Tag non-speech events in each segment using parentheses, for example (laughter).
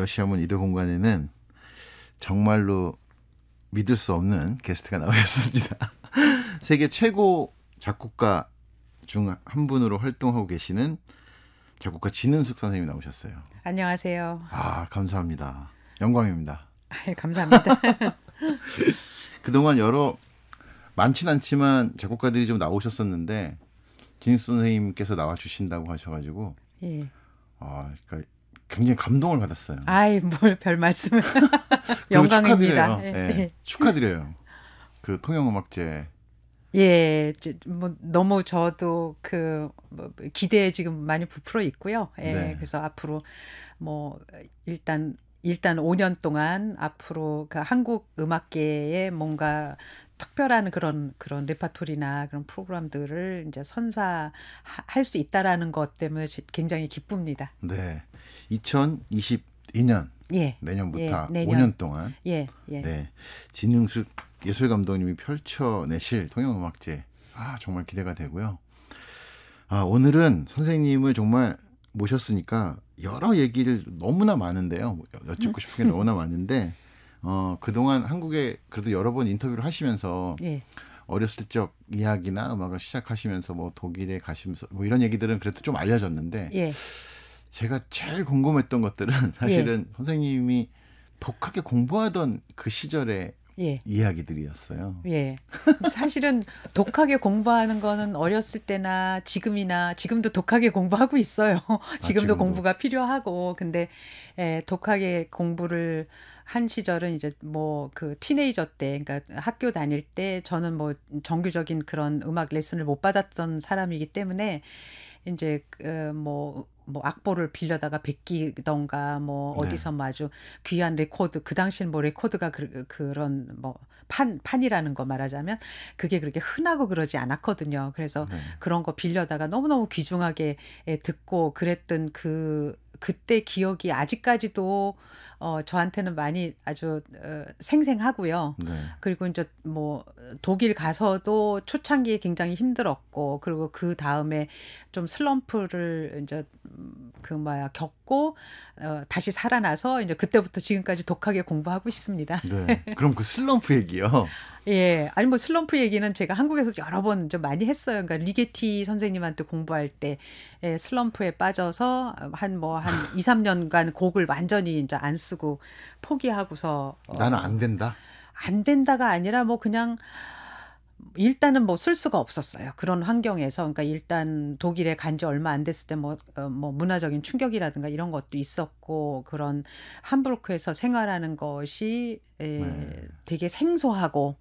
여시아문 이대 공간에는 정말로 믿을 수 없는 게스트가 나오셨습니다. (laughs) 세계 최고 작곡가 중 한 분으로 활동하고 계시는 작곡가 진은숙 선생님이 나오셨어요. 안녕하세요. 아, 감사합니다. 영광입니다. 아, 예, 감사합니다. (laughs) 그동안 여러 많진 않지만 작곡가들이 좀 나오셨었는데 진은숙 선생님께서 나와 주신다고 하셔 가지고 예. 아, 그러니까 굉장히 감동을 받았어요. 아이 뭘별 말씀을 (laughs) 영광입니다. 축하드려요. 예, 네, 축하드려요. 그 통영음악제. 예, 뭐 너무 저도 그 뭐, 기대에 지금 많이 부풀어 있고요. 예, 네. 그래서 앞으로 뭐 일단 일단 5년 동안 앞으로 그 한국 음악계에 뭔가 특별한 그런 그런 레파토리나 그런 프로그램들을 이제 선사할 수 있다라는 것 때문에 굉장히 기쁩니다. 네. 2022년 예. 내년부터 예, 내년. 5년 동안 예, 예. 네. 진흥숙 예술 감독님이 펼쳐내실 통영 음악제 아 정말 기대가 되고요. 아 오늘은 선생님을 정말 모셨으니까 여러 얘기를 너무나 많은데요. 뭐 여쭙고 싶은 게 너무나 많은데 어 그동안 한국에 그래도 여러 번 인터뷰를 하시면서 예. 어렸을 적 이야기나 음악을 시작하시면서 뭐 독일에 가시면서 뭐 이런 얘기들은 그래도 좀 알려졌는데 예. 제가 제일 궁금했던 것들은 (laughs) 사실은 예. 선생님이 독하게 공부하던 그 시절에 예. 이야기들이었어요. 예. 사실은 독하게 공부하는 거는 어렸을 때나 지금이나 지금도 독하게 공부하고 있어요. (laughs) 아, 지금도, 아, 지금도. 공부가 필요하고 근데 에, 예, 독하게 공부를 한 시절은 이제 뭐 그 티네이저 때 그러니까 학교 다닐 때 저는 뭐 정규적인 그런 음악 레슨을 못 받았던 사람이기 때문에 이제 그뭐 뭐 악보를 빌려다가 베끼던가 뭐 네. 어디서 네. 뭐 아주 귀한 레코드 그 당시엔 뭐 레코드가 그, 그런 뭐 판 판이라는 거 말하자면 그게 그렇게 흔하고 그러지 않았거든요. 그래서 네. 그런 거 빌려다가 너무너무 귀중하게 예, 듣고 그랬던 그 그때 기억이 아직까지도 어, 저한테는 많이 아주 어, 생생하고요. 네. 그리고 이제 뭐 독일 가서도 초창기에 굉장히 힘들었고 그리고 그 다음에 좀 슬럼프를 이제 음, 그 뭐야 겪고 어, 다시 살아나서 이제 그때부터 지금까지 독하게 공부하고 있습니다. 네. 그럼 그 슬럼프 얘기요. (laughs) 예. 아니 뭐 슬럼프 얘기는 제가 한국에서 여러 번 좀 많이 했어요. 그러니까 리게티 선생님한테 공부할 때 예, 슬럼프에 빠져서 한 뭐한 뭐한 2, 3년간 곡을 완전히 이제 안 쓰. 쓰고 포기하고서 어, 나는 안 된다. 안 된다가 아니라 뭐 그냥 일단은 뭐 쓸 수가 없었어요. 그런 환경에서. 그러니까 일단 독일에 간 지 얼마 안 됐을 때 뭐, 어, 뭐 문화적인 충격이라든가 이런 것도 있었고 그런 함부르크에서 생활하는 것이 에, 네. 되게 생소하고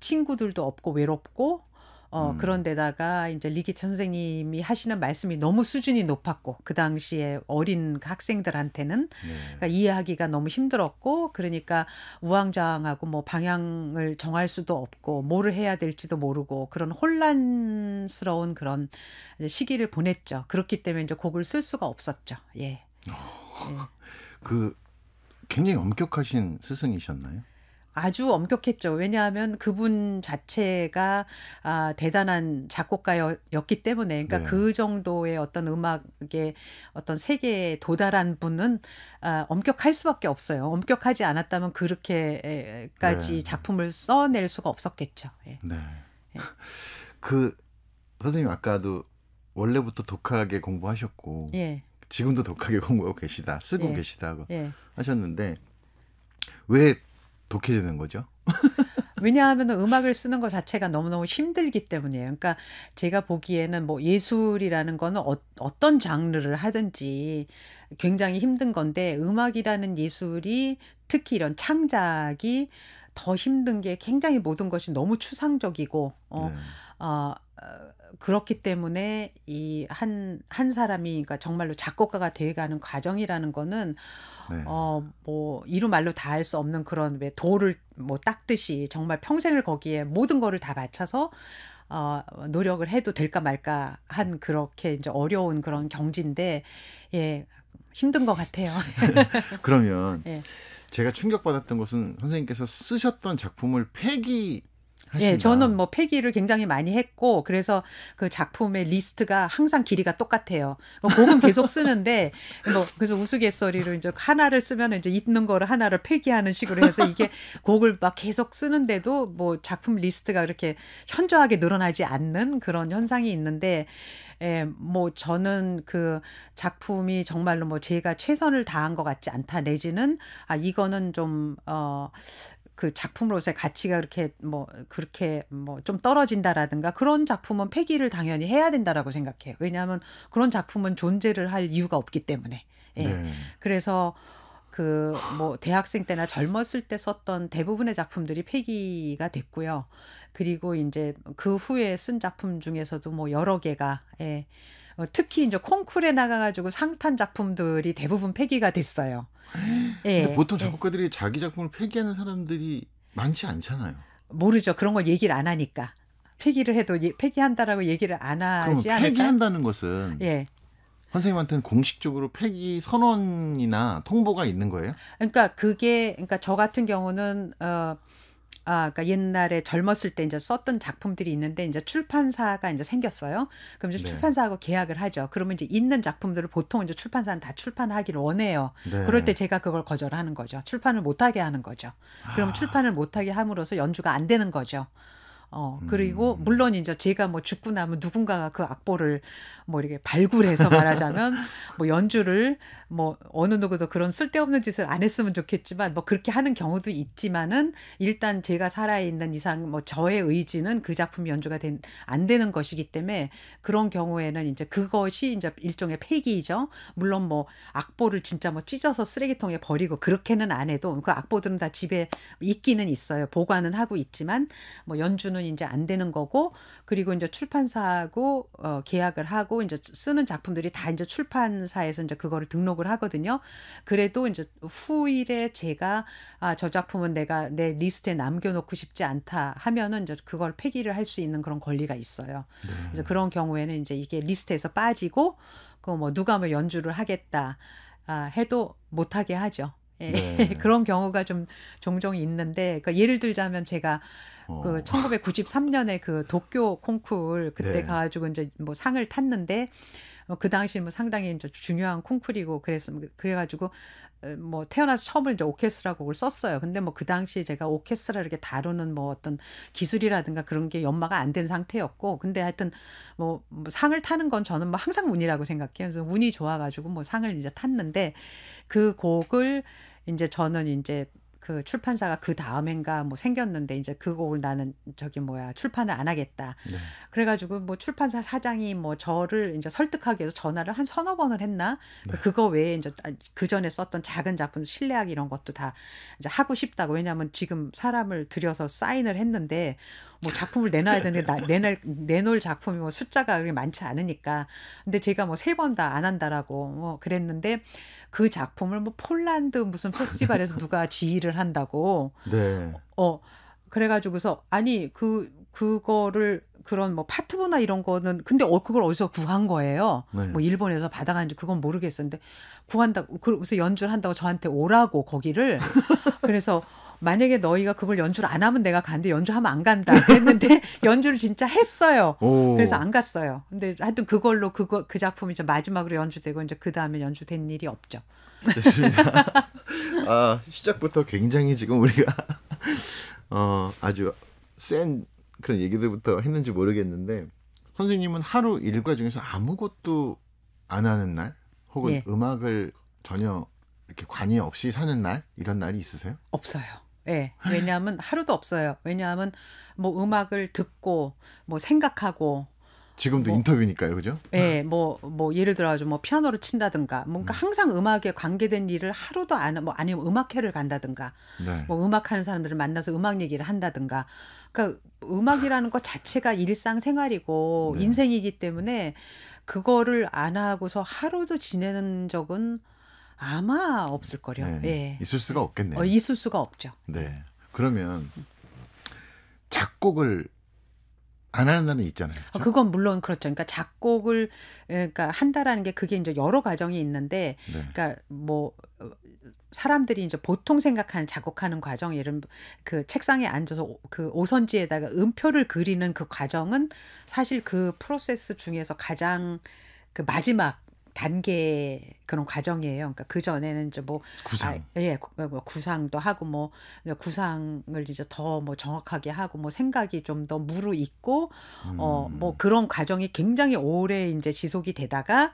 친구들도 없고 외롭고 어, 음. 그런데다가 이제 리기트 선생님이 하시는 말씀이 너무 수준이 높았고 그 당시에 어린 학생들한테는 네. 그러니까 이해하기가 너무 힘들었고 그러니까 우왕좌왕하고 뭐 방향을 정할 수도 없고 뭐를 해야 될지도 모르고 그런 혼란스러운 그런 시기를 보냈죠. 그렇기 때문에 이제 곡을 쓸 수가 없었죠. 예. 어, 예. (laughs) 그 굉장히 엄격하신 스승이셨나요? 아주 엄격했죠. 왜냐하면 그분 자체가 아, 대단한 작곡가였기 때문에 그러니까 네. 그 정도의 어떤 음악의 어떤 세계에 도달한 분은 아, 엄격할 수밖에 없어요. 엄격하지 않았다면 그렇게까지 네. 작품을 써낼 수가 없었겠죠. 예. 네. 예. (laughs) 그 선생님 아까도 원래부터 독하게 공부하셨고 예. 지금도 독하게 (laughs) 공부하고 계시다 쓰고 예. 계시다 하고 예. 하셨는데 왜 독해지는 거죠? (laughs) 왜냐하면 음악을 쓰는 것 자체가 너무너무 힘들기 때문이에요. 그러니까 제가 보기에는 뭐 예술이라는 거는 어, 어떤 장르를 하든지 굉장히 힘든 건데 음악이라는 예술이 특히 이런 창작이 더 힘든 게 굉장히 모든 것이 너무 추상적이고 어, 네. 어, 어 그렇기 때문에 이 한한 한 사람이 그러니까 정말로 작곡가가 돼가는 과정이라는 거는 네. 어뭐 이루 말로 다 할 수 없는 그런 왜 도를 뭐 닦듯이 정말 평생을 거기에 모든 거를 다 바쳐서 어, 노력을 해도 될까 말까 한 그렇게 이제 어려운 그런 경지인데 예 힘든 것 같아요. (laughs) 그러면 예. 제가 충격받았던 것은 선생님께서 쓰셨던 작품을 폐기 예, 하신다. 예, 저는 뭐 폐기를 굉장히 많이 했고 그래서 그 작품의 리스트가 항상 길이가 똑같아요. 뭐 곡은 계속 쓰는데 (laughs) 뭐 그래서 우스갯소리로 이제 하나를 쓰면 이제 있는 거를 하나를 폐기하는 식으로 해서 이게 (laughs) 곡을 막 계속 쓰는데도 뭐 작품 리스트가 이렇게 현저하게 늘어나지 않는 그런 현상이 있는데 예, 뭐 저는 그 작품이 정말로 뭐 제가 최선을 다한 것 같지 않다 내지는 아 이거는 좀어 그 작품으로서의 가치가 그렇게 뭐 그렇게 뭐 좀 떨어진다라든가 그런 작품은 폐기를 당연히 해야 된다라고 생각해요. 왜냐하면 그런 작품은 존재를 할 이유가 없기 때문에. 예. 네. 그래서 그 뭐 대학생 때나 젊었을 때 썼던 대부분의 작품들이 폐기가 됐고요. 그리고 이제 그 후에 쓴 작품 중에서도 뭐 여러 개가 예. 어, 특히 이제 콩쿨에 나가가지고 상탄 작품들이 대부분 폐기가 됐어요. 네. 예. 근데 보통 예. 작곡가들이 예. 자기 작품을 폐기하는 사람들이 많지 않잖아요. 모르죠. 그런 걸 얘기를 안 하니까. 폐기를 해도 폐기한다라고 얘기를 안 하지 않을까? 폐기한다는 것은 예. 선생님한테는 공식적으로 폐기 선언이나 통보가 있는 거예요? 그러니까 그게 그러니까 저 같은 경우는 어 아, 그니까 옛날에 젊었을 때 이제 썼던 작품들이 있는데 이제 출판사가 이제 생겼어요. 그럼 이제 네. 출판사하고 계약을 하죠. 그러면 이제 있는 작품들을 보통 이제 출판사는 다 출판하기를 원해요. 네. 그럴 때 제가 그걸 거절하는 거죠. 출판을 못하게 하는 거죠. 그럼 아. 출판을 못하게 함으로써 연주가 안 되는 거죠. 어, 음. 그리고 음. 물론 이제 제가 뭐 죽고 나면 뭐 누군가가 그 악보를 뭐 이렇게 발굴해서 말하자면 (laughs) 뭐 연주를 뭐 어느 누구도 그런 쓸데없는 짓을 안 했으면 좋겠지만 뭐 그렇게 하는 경우도 있지만은 일단 제가 살아있는 이상 뭐 저의 의지는 그 작품 연주가 된, 안 되는 것이기 때문에 그런 경우에는 이제 그것이 이제 일종의 폐기이죠. 물론 뭐 악보를 진짜 뭐 찢어서 쓰레기통에 버리고 그렇게는 안 해도 그 악보들은 다 집에 있기는 있어요. 보관은 하고 있지만 뭐 연주는 이거는 이제 안 되는 거고 그리고 이제 출판사하고 어, 계약을 하고 이제 쓰는 작품들이 다 이제 출판사에서 이제 그거를 등록을 하거든요. 그래도 이제 후일에 제가 아, 저 작품은 내가 내 리스트에 남겨 놓고 싶지 않다 하면은 이제 그걸 폐기를 할 수 있는 그런 권리가 있어요. 네. 그래 그런 경우에는 이제 이게 리스트에서 빠지고 그 뭐 누가 뭐 연주를 하겠다 아, 해도 못하게 하죠. 예. 네. (laughs) 그런 경우가 좀 종종 있는데 그러니까 예를 들자면 제가 어. 그 1993년에 그 도쿄 콩쿨 그때 네. 가지고 이제 뭐 상을 탔는데 어, 그 당시 뭐 상당히 이제 중요한 콩쿨이고 그래서 뭐 그래가지고 어, 뭐 태어나서 처음을로 이제 오케스트라 곡을 썼어요. 근데 뭐 그 당시 제가 오케스트라 이렇게 다루는 뭐 어떤 기술이라든가 그런 게 연마가 안 된 상태였고, 근데 하여튼 뭐, 뭐 상을 타는 건 저는 뭐 항상 운이라고 생각해요. 그래서 운이 좋아가지고 뭐 상을 이제 탔는데 그 곡을 이제 저는 이제 그 출판사가 그 다음엔가 뭐 생겼는데 이제 그걸 나는 저기 뭐야 출판을 안 하겠다. 네. 그래가지고 뭐 출판사 사장이 뭐 저를 이제 설득하기 위해서 전화를 한 서너 번을 했나. 네. 그거 외에 이제 아, 그 전에 썼던 작은 작품 실내악 이런 것도 다 이제 하고 싶다고 왜냐하면 지금 사람을 들여서 사인을 했는데 뭐 작품을 내놔야 되는데 나, 내낼 내놓을 작품이 뭐 숫자가 그렇게 많지 않으니까 근데 제가 뭐 세 번 다 안 한다라고 뭐 그랬는데 그 작품을 뭐 폴란드 무슨 페스티벌에서 (laughs) 누가 지휘를 한다고 네. 어 그래가지고서 아니 그 그거를 그런 뭐 파트보나 이런 거는 근데 어 그걸 어디서 구한 거예요. 네. 뭐 일본에서 받아간지 그건 모르겠었는데 구한다고 그래서 연주를 한다고 저한테 오라고 거기를 (laughs) 그래서 만약에 너희가 그걸 연주를 안 하면 내가 간데 연주하면 안 간다 했는데 (laughs) 연주를 진짜 했어요. 오. 그래서 안 갔어요. 근데 하여튼 그걸로 그거 그 작품이 이제 마지막으로 연주되고 이제 그 다음에 연주된 일이 없죠. 됐습니다. 아 시작부터 굉장히 지금 우리가 어 아주 센 그런 얘기들부터 했는지 모르겠는데 선생님은 하루 일과 중에서 아무것도 안 하는 날 혹은 예. 음악을 전혀 이렇게 관이 없이 사는 날 이런 날이 있으세요? 없어요. 예. 왜냐하면 하루도 없어요. 왜냐하면 뭐 음악을 듣고 뭐 생각하고 지금도 뭐, 인터뷰니까요, 그죠? 예, 뭐, 뭐, 예를 들어가지고 뭐, 피아노를 친다든가, 뭔가 음. 항상 음악에 관계된 일을 하루도 안, 뭐, 아니면 음악회를 간다든가, 네. 뭐, 음악하는 사람들을 만나서 음악 얘기를 한다든가, 그러니까 음악이라는 것 자체가 일상생활이고, 네. 인생이기 때문에, 그거를 안 하고서 하루도 지내는 적은 아마 없을 거려. 네. 예. 있을 수가 없겠네요. 어, 있을 수가 없죠. 네. 그러면 작곡을 안 하는 있잖아요. 어, 그렇죠? 그건 물론 그렇죠. 그러니까 작곡을 그러니까 한다라는 게 그게 이제 여러 과정이 있는데, 네. 그러니까 뭐 어, 사람들이 이제 보통 생각하는 작곡하는 과정, 예를 그 책상에 앉아서 그 오선지에다가 음표를 그리는 그 과정은 사실 그 프로세스 중에서 가장 그 마지막 단계 그런 과정이에요. 그러니까 그 전에는 이제 뭐 구상, 아, 예, 뭐, 뭐 구상도 하고 뭐 그러니까 구상을 이제 더 뭐 정확하게 하고 뭐 생각이 좀 더 무르익고 어, 음. 어뭐 그런 과정이 굉장히 오래 이제 지속이 되다가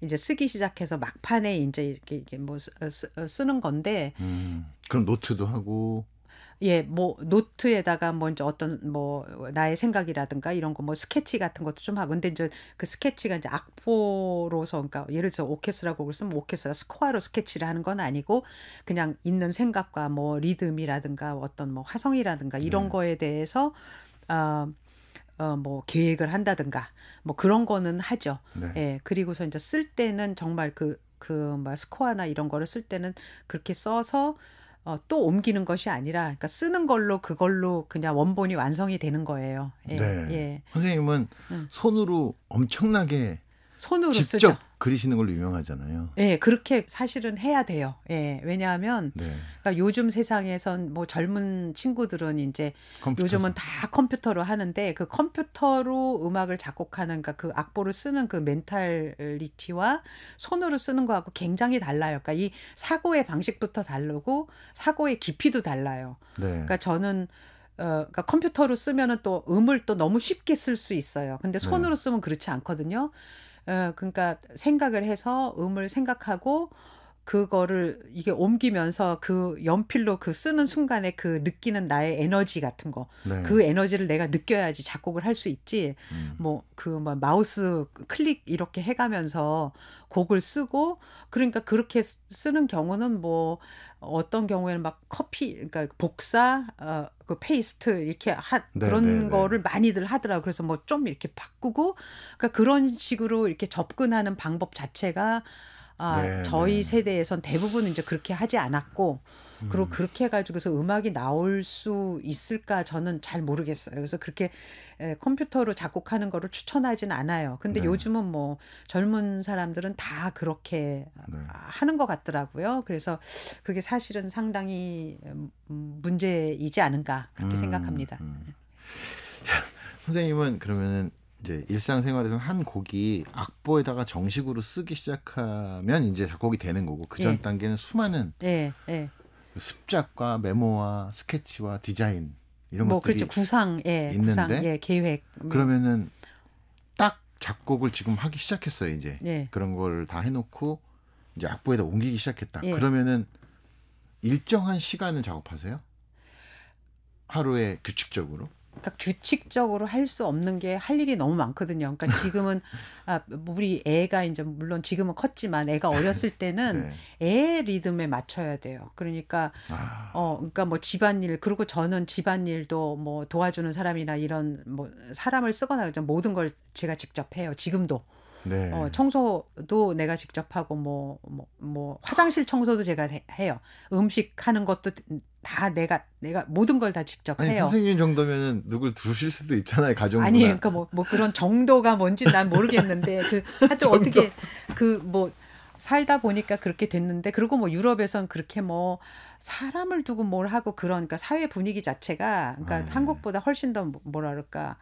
이제 쓰기 시작해서 막판에 이제 이렇게, 이렇게 뭐 쓰, 는 건데. 음. 그럼 노트도 하고 예, 뭐 노트에다가 먼저 뭐 어떤 뭐 나의 생각이라든가 이런 거뭐 스케치 같은 것도 좀 하고 근데 이제 그 스케치가 이제 악보로서 그러니까 예를 들어 서 오케스트라 곡을 쓰면 오케스트라 스코어로 스케치를 하는 건 아니고 그냥 있는 생각과 뭐 리듬이라든가 어떤 뭐 화성이라든가 이런 네. 거에 대해서 어, 어, 뭐 계획을 한다든가 뭐 그런 거는 하죠. 네. 예. 그리고서 이제 쓸 때는 정말 그 그뭐 스코어나 이런 거를 쓸 때는 그렇게 써서 어, 또 옮기는 것이 아니라 그러니까 쓰는 걸로 그걸로 그냥 원본이 완성이 되는 거예요. 예. 네. 예. 선생님은 음. 손으로 엄청나게 손으로 직접 쓰죠. 그리시는 걸로 유명하잖아요. 네, 그렇게 사실은 해야 돼요. 예, 왜냐하면 네. 그러니까 요즘 세상에선 뭐 젊은 친구들은 이제 컴퓨터죠. 요즘은 다 컴퓨터로 하는데 그 컴퓨터로 음악을 작곡하는 그그 그러니까 악보를 쓰는 그 멘탈리티와 손으로 쓰는 거하고 굉장히 달라요. 그러니까 이 사고의 방식부터 다르고 사고의 깊이도 달라요. 네. 그러니까 저는 어, 그러니까 컴퓨터로 쓰면은 또 음을 또 너무 쉽게 쓸 수 있어요. 근데 네. 손으로 네. 쓰면 그렇지 않거든요. 어, 그러니까 생각을 해서 음을 생각하고 그거를 이게 옮기면서 그 연필로 그 쓰는 순간에 그 느끼는 나의 에너지 같은 거. 네. 그 에너지를 내가 느껴야지 작곡을 할 수 있지. 음. 뭐그 그뭐 마우스 클릭 이렇게 해 가면서 곡을 쓰고 그러니까 그렇게 쓰는 경우는 뭐 어떤 경우에는 막 커피 그러니까 복사 어, 그 페이스트 이렇게 하 네, 그런 네, 네. 거를 많이들 하더라고. 그래서 뭐 좀 이렇게 바꾸고 그러니까 그런 식으로 이렇게 접근하는 방법 자체가 아, 네, 저희 네. 세대에선 대부분 이제 그렇게 하지 않았고 그리고 음. 그렇게 해가지고서 음악이 나올 수 있을까 저는 잘 모르겠어요. 그래서 그렇게 에, 컴퓨터로 작곡하는 거를 추천하진 않아요. 근데 네. 요즘은 뭐 젊은 사람들은 다 그렇게 네. 아, 하는 것 같더라고요. 그래서 그게 사실은 상당히 음, 음, 문제이지 않은가 그렇게 음, 생각합니다. 음. 선생님은 그러면은 이제 일상생활에서 는한 곡이 악보에다가 정식으로 쓰기 시작하면 이제 작곡이 되는 거고 그전 네. 단계는 수많은 네. 네. 그 습작과 메모와 스케치와 디자인 이런 뭐 것들이 그렇죠. 구상, 예, 있는데 구상, 예, 계획 뭐. 그러면은 딱 작곡을 지금 하기 시작했어요 이제 예. 그런 걸 다 해놓고 이제 악보에다 옮기기 시작했다 예. 그러면은 일정한 시간을 작업하세요 하루에 규칙적으로 그러니까 규칙적으로 할 수 없는 게 할 일이 너무 많거든요. 그러니까 지금은 아, 우리 애가 이제 물론 지금은 컸지만 애가 어렸을 때는 (laughs) 네. 애 리듬에 맞춰야 돼요. 그러니까 아. 어 그러니까 뭐 집안일 그리고 저는 집안일도 뭐 도와주는 사람이나 이런 뭐 사람을 쓰거나 모든 걸 제가 직접 해요. 지금도. 네. 어, 청소도 내가 직접 하고 뭐뭐 뭐, 뭐, 화장실 청소도 제가 해, 요 음식 하는 것도 다 내가 내가 모든 걸 다 직접 아니, 해요. 선생님 정도면은 누굴 두실 수도 있잖아요 가정. 아니 그러니까 뭐, 뭐 그런 정도가 뭔지 난 모르겠는데 (laughs) 그 하여튼 어떻게 그 뭐 살다 보니까 그렇게 됐는데 그리고 뭐 유럽에선 그렇게 뭐 사람을 두고 뭘 하고 그러니까 사회 분위기 자체가 그러니까 아, 네. 한국보다 훨씬 더 뭐, 뭐라 그럴까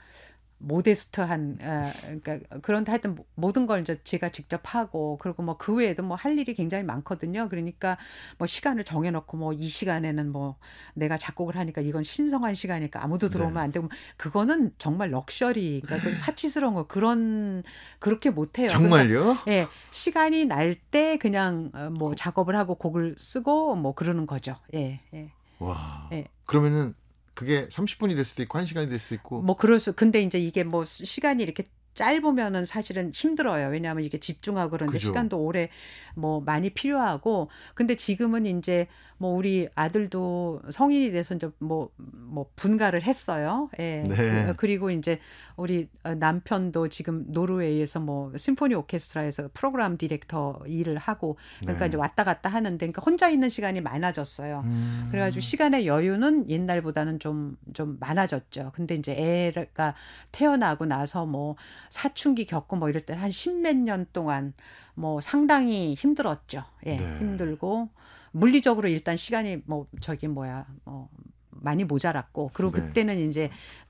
모데스트한 어, 그러니까 그런 하여튼 모든 걸 이제 제가 직접 하고 그리고 뭐 그 외에도 뭐 할 일이 굉장히 많거든요. 그러니까 뭐 시간을 정해 놓고 뭐 이 시간에는 뭐 내가 작곡을 하니까 이건 신성한 시간이니까 아무도 들어오면 네. 안 되고 그거는 정말 럭셔리 그러니까 그 사치스러운 거 그런 그렇게 못 해요. 정말요? 예. 네, 시간이 날 때 그냥 어, 뭐 작업을 하고 곡을 쓰고 뭐 그러는 거죠. 예. 예. 와. 예. 그러면은 그게 30분이 될 수도 있고 1시간이 될 수도 있고 뭐 그럴 수 근데 이제 이게 뭐 시간이 이렇게 짧으면은 사실은 힘들어요. 왜냐하면 이게 집중하고 그런데 그죠. 시간도 오래 뭐 많이 필요하고 근데 지금은 이제 뭐 우리 아들도 성인이 돼서 이제 뭐뭐 뭐 분가를 했어요. 예. 네. 그, 그리고 이제 우리 남편도 지금 노르웨이에서 뭐 심포니 오케스트라에서 프로그램 디렉터 일을 하고 그러니까 네. 이제 왔다 갔다 하는데 그러니까 혼자 있는 시간이 많아졌어요. 음. 그래가지고 시간의 여유는 옛날보다는 좀좀 좀 많아졌죠. 근데 이제 애가 태어나고 나서 뭐 사춘기 겪고 뭐 이럴 때 한 십몇 년 동안 뭐 상당히 힘들었죠. 예, 네. 힘들고 물리적으로 일단 시간이 뭐 저기 뭐야 뭐 많이 모자랐고 그리고 네. 그때는 이제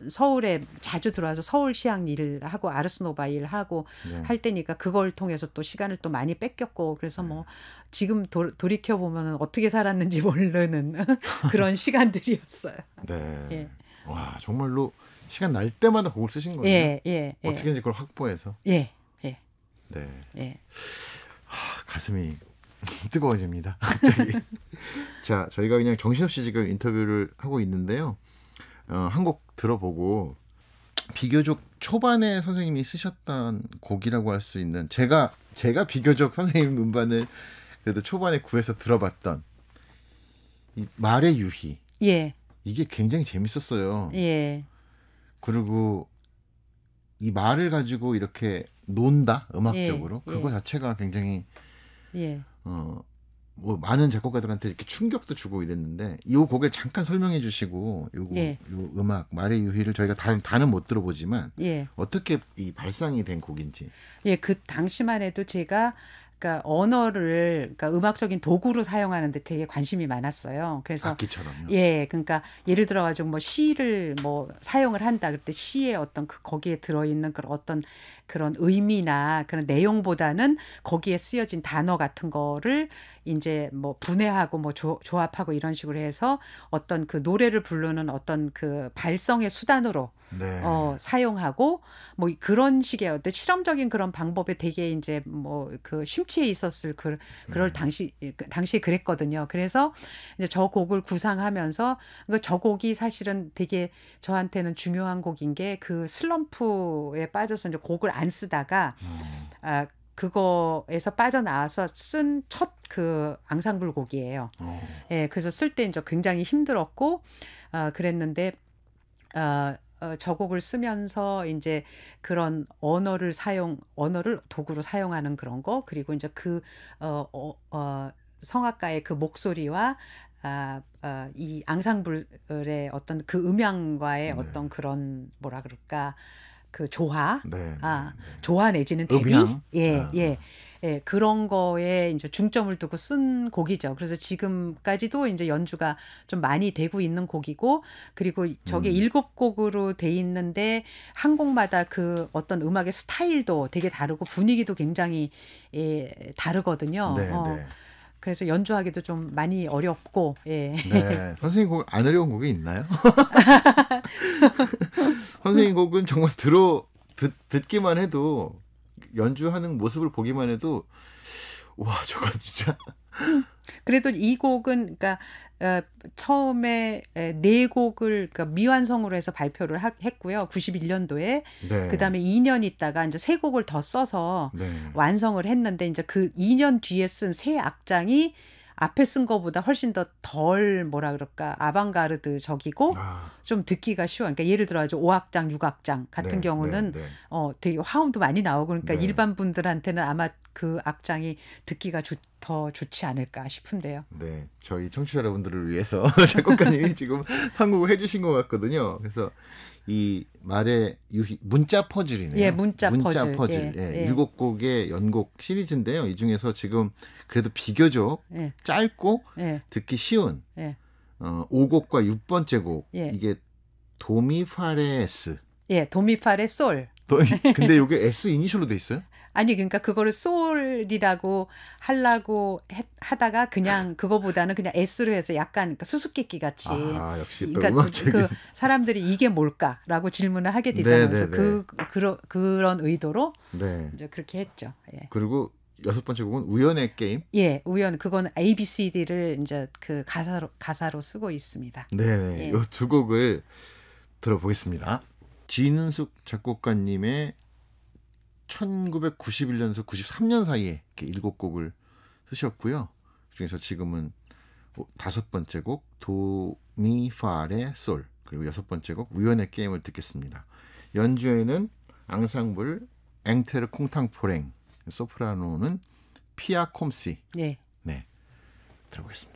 서울에 자주 들어와서 서울시향 일하고 을 아르스노바 일하고 네. 할 때니까 그걸 통해서 또 시간을 또 많이 뺏겼고 그래서 뭐 네. 뭐 지금 도, 돌이켜 보면 어떻게 살았는지 모르는 (laughs) 그런 시간들이었어요. 네. 예. 와 정말로 시간 날 때마다 곡을 쓰신 거예요. 예, 예, 예. 어떻게든지 그걸 확보해서. 예, 예. 네. 예. 하, 가슴이 (laughs) 뜨거워집니다. (laughs) 갑자기. 자, 저희가 그냥 정신없이 지금 인터뷰를 하고 있는데요. 어, 한곡 들어보고 비교적 초반에 선생님이 쓰셨던 곡이라고 할 수 있는 제가 제가 비교적 선생님 음반을 그래도 초반에 구해서 들어봤던 이 말의 유희. 예. 이게 굉장히 재밌었어요. 예. 그리고 이 말을 가지고 이렇게 논다 음악적으로 예. 그거 예. 자체가 굉장히 예. 어, 뭐 많은 작곡가들한테 이렇게 충격도 주고 이랬는데 이 곡을 잠깐 설명해 주시고 요거 예. 요 음악 말의 유희를 저희가 다, 다는 못 들어보지만 예. 어떻게 이 발상이 된 곡인지 예 그 당시만 해도 제가 그러니까 언어를 그러니까 음악적인 도구로 사용하는 데 되게 관심이 많았어요. 그래서 악기처럼요. 예, 그러니까 예를 들어 가지고 뭐 시를 뭐 사용을 한다 그때 시의 어떤 그 거기에 들어 있는 그런 어떤 그런 의미나 그런 내용보다는 거기에 쓰여진 단어 같은 거를 이제 뭐 분해하고 뭐 조, 합하고 이런 식으로 해서 어떤 그 노래를 부르는 어떤 그 발성의 수단으로 네. 어, 사용하고 뭐 그런 식의 어떤 실험적인 그런 방법에 되게 이제 뭐 그 심취해 있었을 그 그럴 음. 당시 당시에 그랬거든요. 그래서 이제 저 곡을 구상하면서 그 저 곡이 사실은 되게 저한테는 중요한 곡인 게 그 슬럼프에 빠져서 이제 곡을 안 쓰다가 음. 아, 그거에서 빠져나와서 쓴 첫 그 앙상블 곡이에요. 어. 예, 그래서 쓸 때 이제 굉장히 힘들었고 아, 그랬는데 아, 어, 저 곡을 쓰면서 이제 그런 언어를 사용 언어를 도구로 사용하는 그런 거 그리고 이제 그 어, 어, 어 성악가의 그 목소리와 아, 아, 이 앙상블의 어떤 그 음향과의 네. 어떤 그런 뭐라 그럴까 그 조화, 네, 네, 아 네. 조화 내지는 대비, 예예 아. 예, 예, 그런 거에 이제 중점을 두고 쓴 곡이죠. 그래서 지금까지도 이제 연주가 좀 많이 되고 있는 곡이고, 그리고 저게 음. 일곱 음. 곡으로 돼 있는데 한 곡마다 그 어떤 음악의 스타일도 되게 다르고 분위기도 굉장히 예, 다르거든요. 네, 어. 네. 그래서 연주하기도 좀 많이 어렵고 예. 네. 선생님 곡안 어려운 곡이 있나요? (laughs) 선생님 곡은 정말 들어 듣, 듣기만 해도 연주하는 모습을 보기만 해도 와 저거 진짜 그래도 이 곡은 그러니까 어, 처음에 네 곡을 그러니까 미완성으로 해서 발표를 했고요. 91년도에 네. 그다음에 2년 있다가 이제 세 곡을 더 써서 네. 완성을 했는데 이제 그 2년 뒤에 쓴세 악장이 앞에 쓴 거보다 훨씬 더 덜 뭐라 그럴까 아방가르드적이고 아. 좀 듣기가 쉬워. 그러니까 예를 들어 아주 5악장, 육악장 같은 네, 경우는 네, 네. 어 되게 화음도 많이 나오고 그러니까 네. 일반 분들한테는 아마 그 악장이 듣기가 좋, 더 좋지 않을까 싶은데요. 네, 저희 청취자 여러분들을 위해서 (laughs) 작곡가님이 (laughs) 지금 선곡을 해주신 것 같거든요. 그래서 이 말의 유희 문자 퍼즐이네요. 예, 문자, 문자 퍼즐. 퍼즐. 예, 예, 예. 일곱 곡의 연곡 시리즈인데요. 이 중에서 지금 그래도 비교적 예. 짧고 예. 듣기 쉬운 예. 어, 5곡과 6번째 곡 예. 이게 도미파레스. 예, 도미파레 솔. 근데 이게 S 이니셜로 돼 있어요? (laughs) 아니 그러니까 그거를 소울이라고 하려고 했, 하다가 그냥 (laughs) 그거보다는 그냥 S로 해서 약간 그러니까 수수께끼 같이 아, 역시 또 그러니까 음악그 그 사람들이 이게 뭘까라고 질문을 하게 네, 네, 되잖아요. 그래서 네. 그 그러, 그런 의도로 네. 이제 그렇게 했죠. 예. 그리고 여섯 번째 곡은 우연의 게임. 예, 우연 그건 A B C D를 이제 그 가사로 가사로 쓰고 있습니다. 네, 네. 예. 이두 곡을 들어보겠습니다. 진은숙 작곡가님의 1991년에서 93년 사이에 이렇게 일곱 곡을 쓰셨고요. 그중에서 지금은 어, 다섯 번째 곡도미파레솔 그리고 여섯 번째 곡 우연의 게임을 듣겠습니다. 연주에는 앙상블 앵테르 콩탕포랭 소프라노는 피아 콤시. 네. 네. 들어보겠습니다.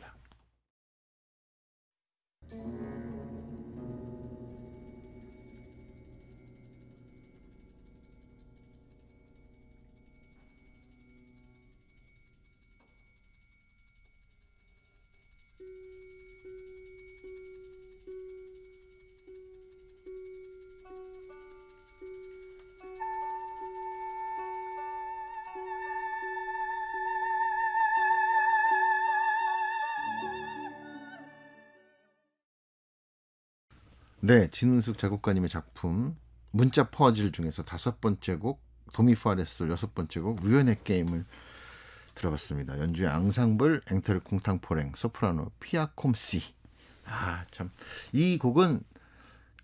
네, 진은숙 작곡가님의 작품 문자 퍼즐 중에서 다섯 번째 곡 도미파레솔 여섯 번째 곡 우연의 게임을 들어봤습니다. 연주의 앙상블 앵터르 콩탕포랭 소프라노 피아콤시 아참 이 곡은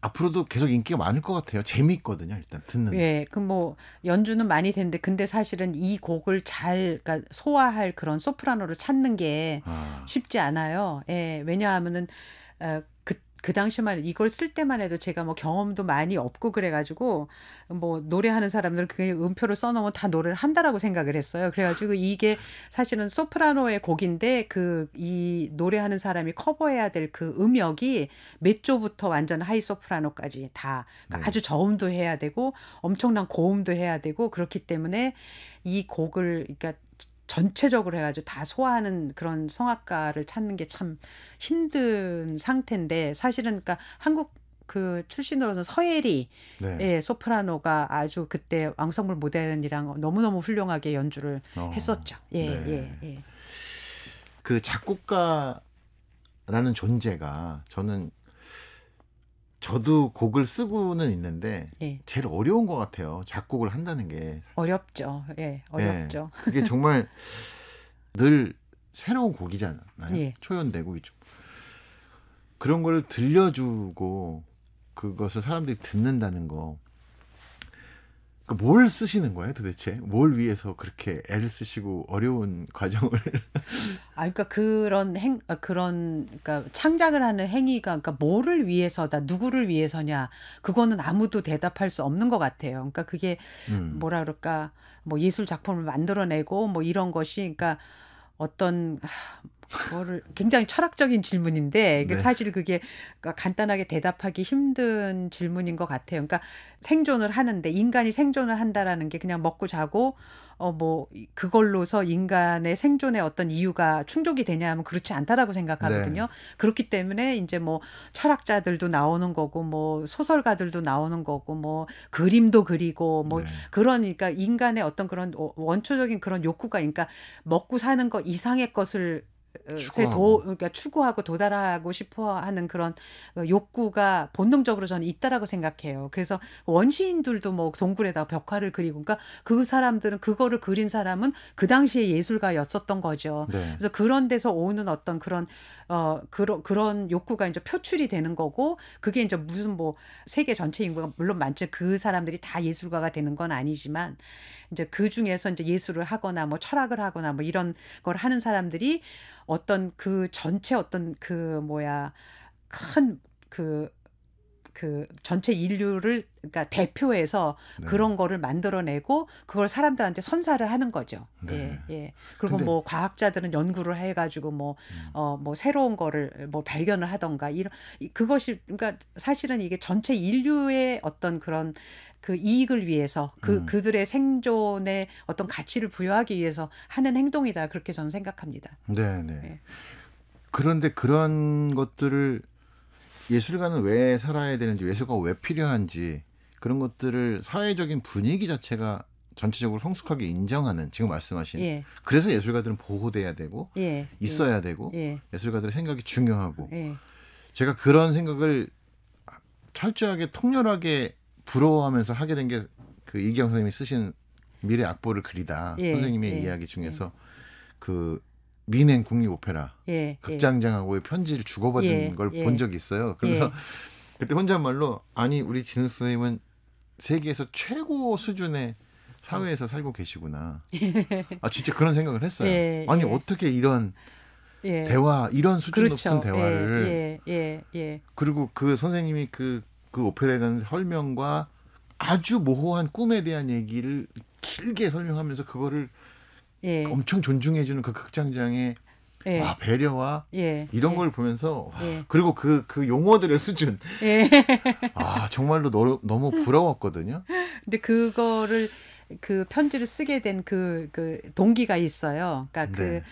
앞으로도 계속 인기가 많을 것 같아요. 재미있거든요. 일단 듣는. 예. 그 뭐 연주는 많이 됐는데 근데 사실은 이 곡을 잘 그러니까 소화할 그런 소프라노를 찾는 게 아. 쉽지 않아요. 예. 왜냐하면은 어, 그 당시만 이걸 쓸 때만 해도 제가 뭐 경험도 많이 없고 그래가지고 뭐 노래하는 사람들은 그냥 음표를 써놓으면 다 노래를 한다라고 생각을 했어요. 그래가지고 이게 사실은 소프라노의 곡인데 그 이 노래하는 사람이 커버해야 될 그 음역이 메조부터 완전 하이 소프라노까지 다 그러니까 음. 아주 저음도 해야 되고 엄청난 고음도 해야 되고 그렇기 때문에 이 곡을 그러니까 전체적으로 해가지고 다 소화하는 그런 성악가를 찾는 게 참 힘든 상태인데 사실은 그니까 한국 그 출신으로서 서예리 네. 예, 소프라노가 아주 그때 왕성불 모델이랑 너무너무 훌륭하게 연주를 어, 했었죠. 예, 네. 예, 예. 그 작곡가라는 존재가 저는 저도 곡을 쓰고는 있는데 예. 제일 어려운 것 같아요. 작곡을 한다는 게 어렵죠. 예, 어렵죠. 예, 그게 정말 늘 새로운 곡이잖아요. 예. 초연되고 있죠. 그런 걸 들려주고 그것을 사람들이 듣는다는 거 그뭘 쓰시는 거예요, 도대체? 뭘 위해서 그렇게 애를 쓰시고 어려운 (laughs) 과정을? 아, 그러니까 그런 행, 아, 그런, 그러니까 창작을 하는 행위가, 그러니까 뭐를 위해서다, 누구를 위해서냐, 그거는 아무도 대답할 수 없는 것 같아요. 그러니까 그게 음. 뭐라 그럴까, 뭐 예술 작품을 만들어내고 뭐 이런 것이, 그러니까 어떤 그거를 굉장히 철학적인 질문인데 네. 사실 그게 그러니까 간단하게 대답하기 힘든 질문인 것 같아요. 그러니까 생존을 하는데 인간이 생존을 한다라는 게 그냥 먹고 자고 어뭐 그걸로서 인간의 생존의 어떤 이유가 충족이 되냐 하면 그렇지 않다라고 생각하거든요. 네. 그렇기 때문에 이제 뭐 철학자들도 나오는 거고 뭐 소설가들도 나오는 거고 뭐 그림도 그리고 뭐 네. 그러니까 인간의 어떤 그런 어, 원초적인 그런 욕구가 그러니까 먹고 사는 것 이상의 것을 어, 도, 그러니까 추구하고 도달하고 싶어 하는 그런 어, 욕구가 본능적으로 저는 있다라고 생각해요. 그래서 원시인들도 뭐 동굴에다가 벽화를 그리고 그러니까 그 사람들은 그거를 그린 사람은 그 당시에 예술가였었던 거죠. 네. 그래서 그런 데서 오는 어떤 그런 어 그런 그런 욕구가 이제 표출이 되는 거고 그게 이제 무슨 뭐 세계 전체 인구가 물론 많죠. 그 사람들이 다 예술가가 되는 건 아니지만 이제 그 중에서 이제 예술을 하거나 뭐 철학을 하거나 뭐 이런 걸 하는 사람들이 어떤 그 전체 어떤 그 뭐야 큰 그 그 전체 인류를 그러니까 대표해서 네. 그런 거를 만들어내고 그걸 사람들한테 선사를 하는 거죠. 네. 예, 예. 그리고 근데, 뭐 과학자들은 연구를 해가지고 뭐어뭐 음. 어, 뭐 새로운 거를 뭐 발견을 하던가 이런 그것이 그러니까 사실은 이게 전체 인류의 어떤 그런 그 이익을 위해서 그 음. 그들의 생존에 어떤 가치를 부여하기 위해서 하는 행동이다 그렇게 저는 생각합니다. 네, 네. 그런데 그런 것들을 예술가는 왜 살아야 되는지 예술가가 왜 필요한지 그런 것들을 사회적인 분위기 자체가 전체적으로 성숙하게 인정하는 지금 말씀하신 예. 그래서 예술가들은 보호돼야 되고 예. 있어야 되고 예. 술가들의 생각이 중요하고 예. 제가 그런 생각을 철저하게 통렬하게 부러워하면서 하게 된 게 그 이기영 선생님이 쓰신 미래 악보를 그리다 예, 선생님의 예, 이야기 중에서 예. 그 미넨 국립 오페라 예, 예. 극장장하고의 편지를 주고받은 걸 본 적이 있어요. 그래서 (laughs) 그때 혼잣말로 아니 우리 진우 선생님은 세계에서 최고 수준의 사회에서 살고 계시구나. (laughs) 아 진짜 그런 생각을 했어요. 예, 아니 예. 어떻게 이런 예. 대화 이런 수준 그렇죠. 높은 대화를 그리고 그 선생님이 그그 오페라에 대한 설명과 아주 모호한 꿈에 대한 얘기를 길게 설명하면서 그거를 예. 엄청 존중해주는 그 극장장의 예. 아, 배려와 예. 이런 예. 걸 보면서 와, 예. 그리고 그그 그 용어들의 수준 예. 아 정말로 너, 너무 부러웠거든요. 근데 그거를 그 편지를 쓰게 된 그그 그 동기가 있어요. 그러니까 그 네.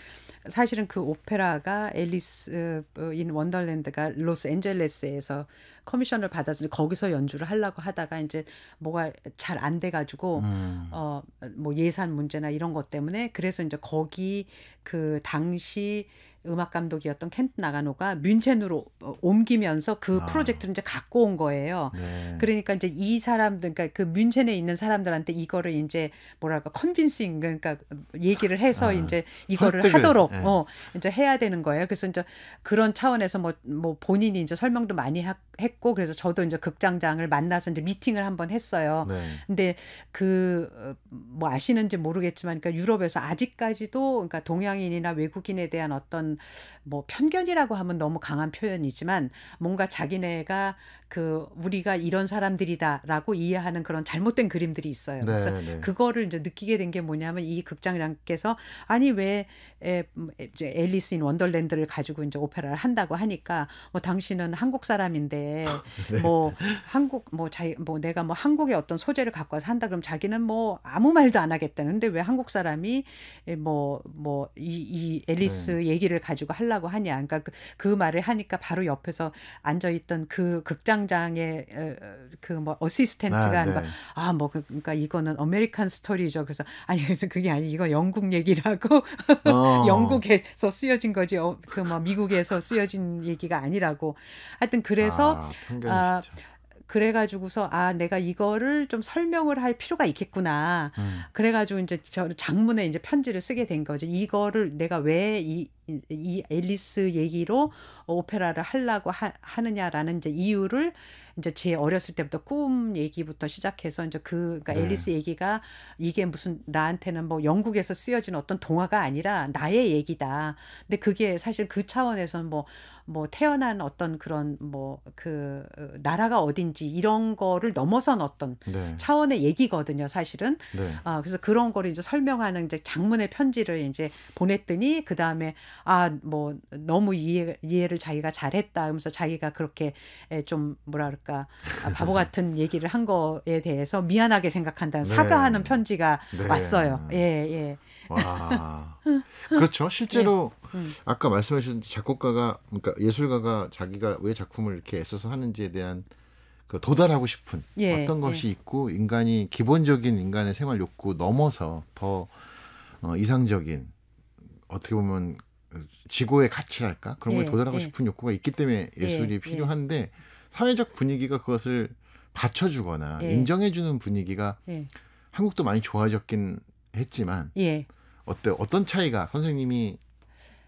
사실은 그 오페라가 앨리스인 어, 원더랜드가 로스앤젤레스에서 커미션을 받아서 거기서 연주를 하려고 하다가 이제 뭐가 잘 안 돼가지고 음. 어뭐 예산 문제나 이런 것 때문에 그래서 이제 거기 그 당시 음악 감독이었던 켄트 나가노가 뮌첸으로 어, 옮기면서 그 아. 프로젝트를 이제 갖고 온 거예요. 네. 그러니까 이제 이 사람들, 그러니까 그뮌첸에 있는 사람들한테 이거를 이제 뭐랄까 컨빈싱 그러니까 얘기를 해서 아. 이제 이거를 설득을. 하도록 네. 어 이제 해야 되는 거예요. 그래서 이제 그런 차원에서 뭐뭐 뭐 본인이 이제 설명도 많이 하, 했고 그래서 저도 이제 극장장을 만나서 이제 미팅을 한번 했어요. 네. 근데 그뭐 어, 아시는지 모르겠지만 그러니까 유럽에서 아직까지도 그러니까 동양인이나 외국인에 대한 어떤 뭐 편견이라고 하면 너무 강한 표현이지만 뭔가 자기네가 그 우리가 이런 사람들이다라고 이해하는 그런 잘못된 그림들이 있어요. 네, 그래서 네. 그거를 이제 느끼게 된 게 뭐냐면 이 극장장께서 아니 왜 에, 음, 이제 앨리스 인 원더랜드를 가지고 이제 오페라를 한다고 하니까 뭐 당신은 한국 사람인데 (laughs) 네. 뭐 한국 뭐 자기 뭐 내가 뭐 한국의 어떤 소재를 갖고 와서 한다 그럼 자기는 뭐 아무 말도 안 하겠다는데 왜 한국 사람이 뭐 뭐 이이 앨리스 네. 얘기를 가지고 하려고 하냐. 그러니까 그, 그 말을 하니까 바로 옆에서 앉아 있던 그 극장 총장장의 그뭐 어시스턴트가 아, 네. 아뭐 그, 그러니까 이거는 아메리칸 스토리죠. 그래서 아니 그래서 그게 아니 이거 영국 얘기라고 어. (laughs) 영국에서 쓰여진 거지 어, 그뭐 미국에서 쓰여진 얘기가 아니라고 하여튼 그래서 아, 아 그래가지고서 아 내가 이거를 좀 설명을 할 필요가 있겠구나. 음. 그래가지고 이제 저 장문에 이제 편지를 쓰게 된 거죠. 이거를 내가 왜 이 이 앨리스 얘기로 오페라를 하려고 하, 느냐라는 이제 이유를 이제 제 어렸을 때부터 꿈 얘기부터 시작해서 이제 그 그러니까 네. 앨리스 얘기가 이게 무슨 나한테는 뭐 영국에서 쓰여진 어떤 동화가 아니라 나의 얘기다. 근데 그게 사실 그 차원에서는 뭐뭐 뭐 태어난 어떤 그런 뭐 그 나라가 어딘지 이런 거를 넘어선 어떤 네. 차원의 얘기거든요, 사실은. 네. 아, 그래서 그런 거를 이제 설명하는 이제 장문의 편지를 이제 보냈더니 그 다음에 아뭐 너무 이해 이해를 자기가 잘했다 하면서 자기가 그렇게 좀 뭐라 그까 아까 그러니까 아, 바보 같은 (laughs) 얘기를 한 거에 대해서 미안하게 생각한다는 네. 사과하는 네. 편지가 네. 왔어요. 예, 예. 와. 그렇죠. 실제로 예. (laughs) 음. 아까 말씀하신 작곡가가 그러니까 예술가가 자기가 왜 작품을 이렇게 애써서 하는지에 대한 그 도달하고 싶은 예, 어떤 예. 것이 예. 있고 인간이 기본적인 인간의 생활 욕구 넘어서 더 어, 이상적인 어떻게 보면 지구의 가치랄까 그런 걸 예, 도달하고 예. 싶은 욕구가 있기 때문에 예술이 필요한데 사회적 분위기가 그것을 받쳐주거나 예. 인정해주는 분위기가 예. 한국도 많이 좋아졌긴 했지만 예. 어때 어떤 차이가 선생님이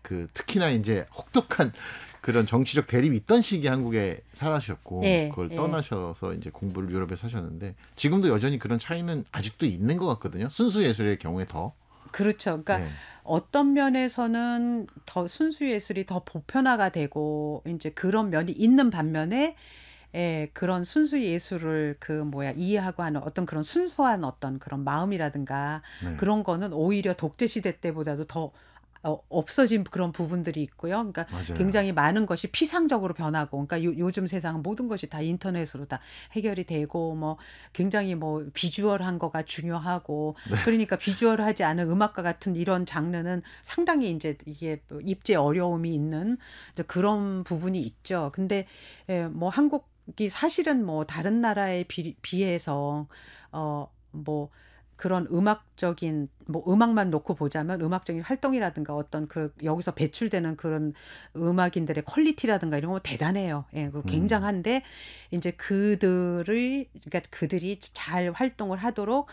그 특히나 이제 혹독한 그런 정치적 대립이 있던 시기 한국에 살아셨고 예. 그걸 예. 떠나셔서 이제 공부를 유럽에 사셨는데 지금도 여전히 그런 차이는 아직도 있는 것 같거든요 순수 예술의 경우에 더 그렇죠. 그러니까 네. 어떤 면에서는 더 순수 예술이 더 보편화가 되고 이제 그런 면이 있는 반면에 예, 그런 순수 예술을 그 뭐야 이해하고 하는 어떤 그런 순수한 어떤 그런 마음이라든가 네. 그런 거는 오히려 독재 시대 때보다도 더 어, 없어진 그런 부분들이 있고요. 그러니까 맞아요. 굉장히 많은 것이 피상적으로 변하고, 그러니까 요, 즘 세상은 모든 것이 다 인터넷으로 다 해결이 되고, 뭐 굉장히 뭐 비주얼한 거가 중요하고, 네. 그러니까 비주얼하지 않은 음악과 같은 이런 장르는 상당히 이제 이게 입지 어려움이 있는 그런 부분이 있죠. 근데 예, 뭐 한국이 사실은 뭐 다른 나라에 비, 비해서 어뭐 그런 음악적인 뭐 음악만 놓고 보자면 음악적인 활동이라든가 어떤 그 여기서 배출되는 그런 음악인들의 퀄리티라든가 이런 거 대단해요. 예, 그 굉장한데 음. 이제 그들을 그러니까 그들이 잘 활동을 하도록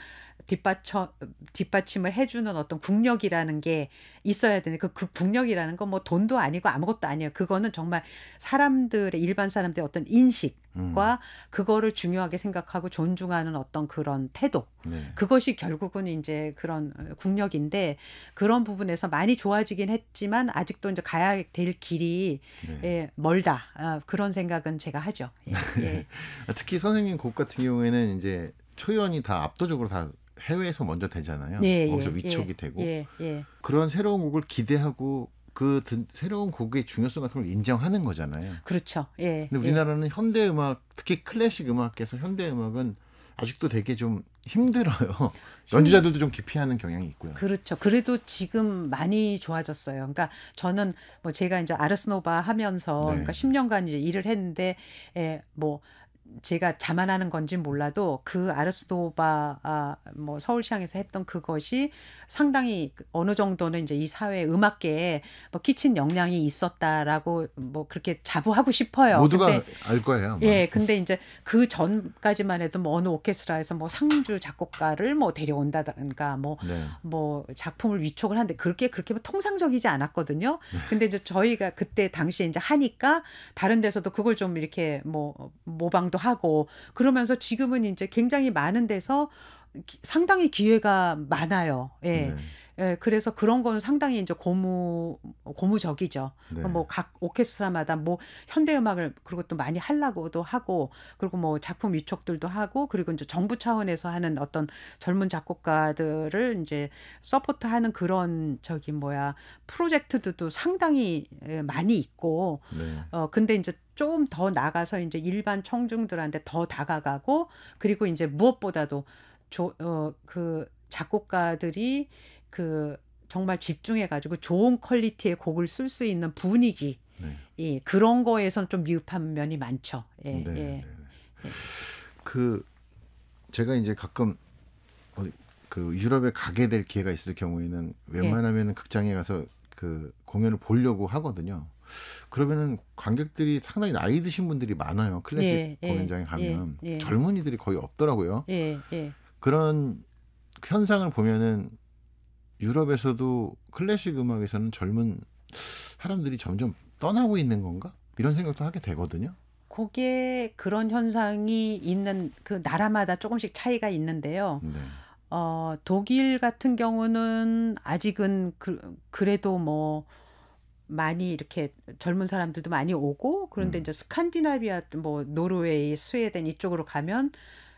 뒷받쳐 뒷받침을 해주는 어떤 국력이라는 게 있어야 되는 그, 그 국력이라는 건 뭐 돈도 아니고 아무것도 아니에요. 그거는 정말 사람들의 일반 사람들의 어떤 인식과 음. 그거를 중요하게 생각하고 존중하는 어떤 그런 태도. 네. 그것이 결국은 이제 그런 국력인데 그런 부분에서 많이 좋아지긴 했지만 아직도 이제 가야 될 길이 네. 예, 멀다 아, 그런 생각은 제가 하죠. 예. (laughs) 예. 특히 선생님 곡 같은 경우에는 이제 초연이 다 압도적으로 다 해외에서 먼저 되잖아요. 예, 거기서 예, 위촉이 예, 되고 예, 예. 그런 새로운 곡을 기대하고 그 드, 새로운 곡의 중요성 같은 걸 인정하는 거잖아요. 그렇죠. 예. 근데 예. 우리나라는 현대 음악, 특히 클래식 음악에서 현대 음악은 아직도 되게 좀 힘들어요. (laughs) 연주자들도 좀 기피하는 경향이 있고요. 그렇죠. 그래도 지금 많이 좋아졌어요. 그러니까 저는 뭐 제가 이제 아르스노바 하면서 네. 그러니까 10년간 이제 일을 했는데 예, 뭐 제가 자만하는 건지 몰라도 그 아르스도바 아, 뭐 서울시향에서 했던 그것이 상당히 어느 정도는 이제 이 사회 음악계에 뭐 끼친 영향이 있었다라고 뭐 그렇게 자부하고 싶어요. 모두가 근데, 알 거예요. 아 예, 근데 이제 그 전까지만 해도 뭐 어느 오케스트라에서 뭐 상주 작곡가를 뭐 데려온다든가 뭐뭐 네. 뭐 작품을 위촉을 하는데 그렇게 그렇게 뭐 통상적이지 않았거든요. 네. 근데 이제 저희가 그때 당시에 이제 하니까 다른 데서도 그걸 좀 이렇게 뭐 모방도 하고 그러면서 지금은 이제 굉장히 많은 데서 상당히 기회가 많아요. 예. 네. 예, 그래서 그런 거는 상당히 이제 고무 고무적이죠. 네. 뭐각 오케스트라마다 뭐 현대 음악을 그리고 또 많이 할라고도 하고 그리고 뭐 작품 위촉들도 하고 그리고 이제 정부 차원에서 하는 어떤 젊은 작곡가들을 이제 서포트하는 그런 저기 뭐야 프로젝트들도 상당히 예, 많이 있고 네. 어 근데 이제 조금 더 나가서 이제 일반 청중들한테 더 다가가고 그리고 이제 무엇보다도 조, 어, 그 작곡가들이 그 정말 집중해가지고 좋은 퀄리티의 곡을 쓸 수 있는 분위기, 네. 예, 그런 거에선 좀 미흡한 면이 많죠. 예, 네, 네 예. 네, 예. 그 제가 이제 가끔 그 유럽에 가게 될 기회가 있을 경우에는 예. 웬만하면 은 극장에 가서 그 공연을 보려고 하거든요. 그러면은 관객들이 상당히 나이 드신 분들이 많아요. 클래식 예, 공연장에 가면 젊은이들이 거의 없더라고요. 그런 현상을 보면은 유럽에서도 클래식 음악에서는 젊은 사람들이 점점 떠나고 있는 건가? 이런 생각도 하게 되거든요. 그게 그런 현상이 있는 그 나라마다 조금씩 차이가 있는데요. 네. 어, 독일 같은 경우는 아직은 그, 그래도 뭐 많이 이렇게 젊은 사람들도 많이 오고 그런데 음. 이제 스칸디나비아 뭐 노르웨이, 스웨덴 이쪽으로 가면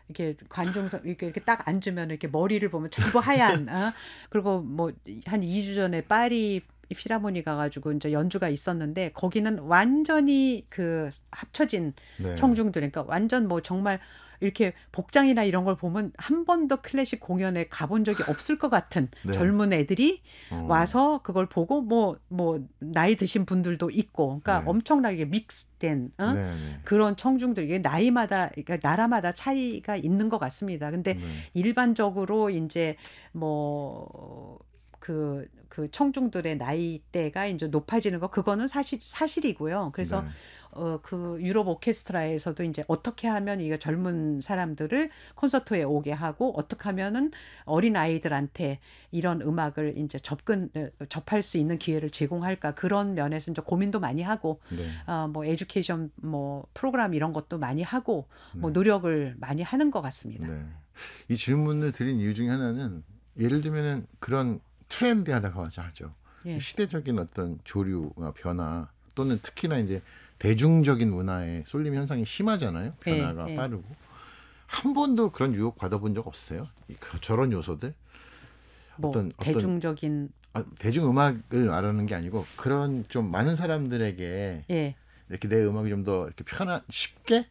이렇게 관중석 이렇게 이렇게 딱 앉으면 이렇게 머리를 보면 전부 하얀 (laughs) 어? 그리고 뭐한 2주 전에 파리 피라모니 가가지고 이제 연주가 있었는데 거기는 완전히 그 합쳐진 네. 청중들 그러니까 완전 뭐 정말 이렇게 복장이나 이런 걸 보면 한 번 더 클래식 공연에 가본 적이 없을 것 같은 네. 젊은 애들이 어. 와서 그걸 보고 뭐뭐 뭐 나이 드신 분들도 있고 그러니까 네. 엄청나게 믹스된 어? 네, 네, 그런 청중들 이게 나이마다 그러니까 나라마다 차이가 있는 것 같습니다. 근데 네. 일반적으로 이제 뭐그 그 청중들의 나이대가 이제 높아지는 거 그거는 사실 사실이고요. 그래서 네. 어그 유럽 오케스트라에서도 이제 어떻게 하면 이거 젊은 사람들을 콘서트에 오게 하고 어떻게 하면은 어린 아이들한테 이런 음악을 이제 접근 어, 접할 수 있는 기회를 제공할까 그런 면에서 이제 고민도 많이 하고 네. 어뭐 에듀케이션 뭐 프로그램 이런 것도 많이 하고 뭐 네. 뭐 노력을 많이 하는 것 같습니다. 네. 이 질문을 드린 이유 중에 하나는 예를 들면은 그런 트렌디하다고 하죠. 예. 시대적인 어떤 조류 변화 또는 특히나 이제 대중적인 문화의 쏠림 현상이 심하잖아요. 예, 변화가 예. 빠르고 한 번도 그런 유혹 받아본 적없어요 그 저런 요소들 뭐, 어떤 대중적인 어떤, 아, 대중 음악을 말하는 게 아니고 그런 좀 많은 사람들에게 예. 이렇게 내 음악이 좀 더 이렇게 편한 쉽게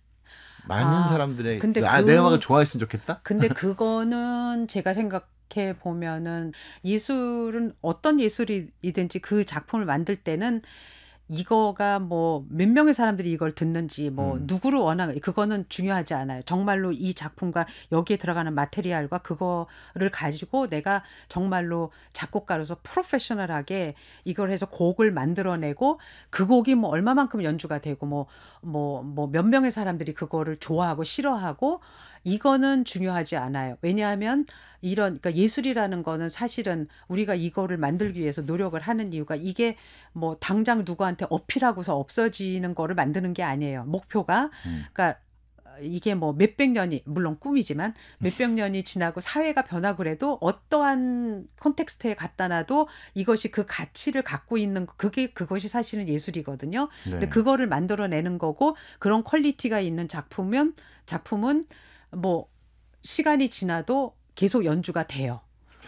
많은 아, 사람들의 근데 아, 내 그 음악을 좋아했으면 좋겠다. 근데 그거는 제가 생각 이렇게 보면은 예술은 어떤 예술이든지 그 작품을 만들 때는 이거가 뭐 몇 명의 사람들이 이걸 듣는지 뭐 음. 누구를 원하는 그거는 중요하지 않아요. 정말로 이 작품과 여기에 들어가는 마테리알과 그거를 가지고 내가 정말로 작곡가로서 프로페셔널하게 이걸 해서 곡을 만들어내고 그 곡이 뭐 얼마만큼 연주가 되고 뭐 뭐 뭐 몇 명의 사람들이 그거를 좋아하고 싫어하고 이거는 중요하지 않아요. 왜냐하면 이런 그러니까 예술이라는 거는 사실은 우리가 이거를 만들기 위해서 노력을 하는 이유가 이게 뭐 당장 누구한테 어필하고서 없어지는 거를 만드는 게 아니에요. 목표가 음. 그러니까 이게 뭐 몇백 년이 물론 꿈이지만 몇백 (laughs) 년이 지나고 사회가 변하고 그래도 어떠한 컨텍스트에 갖다 놔도 이것이 그 가치를 갖고 있는 그게 그것이 사실은 예술이거든요. 네. 근데 그거를 만들어내는 거고 그런 퀄리티가 있는 작품은 작품은 뭐 시간이 지나도 계속 연주가 돼요.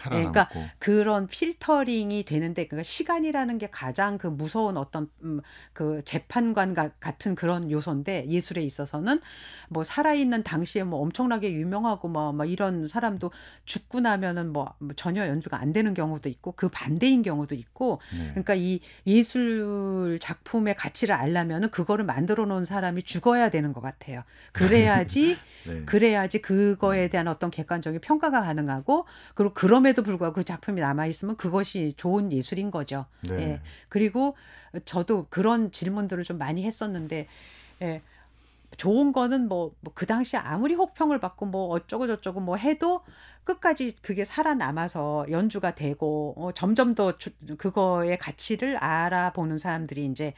그러니까 그런 필터링이 되는데 그러니까 시간이라는 게 가장 그 무서운 어떤 음, 그 재판관 가, 같은 그런 요소인데 예술에 있어서는 뭐 살아있는 당시에 뭐 엄청나게 유명하고 뭐, 막 뭐 이런 사람도 죽고 나면은 뭐, 뭐, 전혀 연주가 안 되는 경우도 있고 그 반대인 경우도 있고 네. 그러니까 이 예술 작품의 가치를 알려면은 그거를 만들어 놓은 사람이 죽어야 되는 것 같아요. 그래야지 (laughs) 네. 그래야지 그거에 네. 대한 어떤 객관적인 평가가 가능하고 그리고 그러면 그럼에도 불구하고 그 작품이 남아 있으면 그것이 좋은 예술인 거죠. 네. 예. 그리고 저도 그런 질문들을 좀 많이 했었는데 예. 좋은 거는 뭐그 뭐 당시 아무리 혹평을 받고 뭐 어쩌고 저쩌고 뭐 해도 끝까지 그게 살아남아서 연주가 되고 어, 점점 더 그거의 가치를 알아보는 사람들이 이제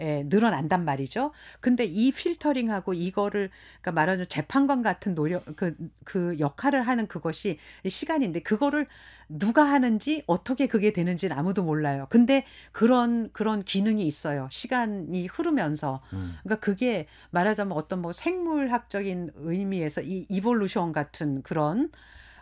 예, 늘어난단 말이죠. 근데 이 필터링하고 이거를 그러니까 말하자면 재판관 같은 노력 그그 그 역할을 하는 그것이 시간인데 그거를 누가 하는지 어떻게 그게 되는지는 아무도 몰라요. 근데 그런 그런 기능이 있어요. 시간이 흐르면서 음. 그러니까 그게 말하자면 어떤 뭐 생물학적인 의미에서 이 이볼루션 같은 그런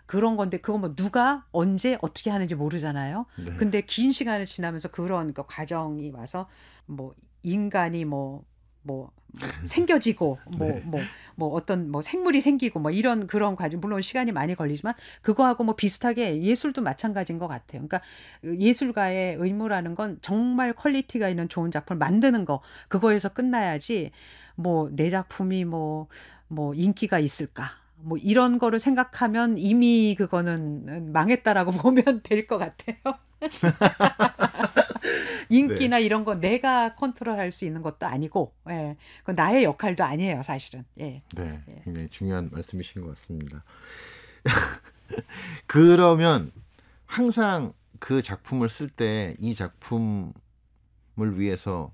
그런 건데 그거 뭐 누가 언제 어떻게 하는지 모르잖아요. 네. 근데 긴 시간을 지나면서 그런 그 과정이 와서 뭐 인간이 뭐뭐 뭐, 뭐 (laughs) 생겨지고 뭐뭐뭐 네. 뭐, 뭐 어떤 뭐 생물이 생기고 뭐 이런 그런 과정 물론 시간이 많이 걸리지만 그거하고 뭐 비슷하게 예술도 마찬가지인 것 같아요. 그러니까 그 예술가의 의무라는 건 정말 퀄리티가 있는 좋은 작품을 만드는 거 그거에서 끝나야지 뭐 내 작품이 뭐뭐 뭐 인기가 있을까 뭐 이런 거를 생각하면 이미 그거는 망했다라고 (laughs) 보면 될 것 같아요. (laughs) (laughs) 인기나 네. 이런 건 내가 컨트롤할 수 있는 것도 아니고, 예, 그건 나의 역할도 아니에요, 사실은. 예. 네, 예. 굉장히 중요한 말씀이신 것 같습니다. (laughs) 그러면 항상 그 작품을 쓸 때 이 작품을 위해서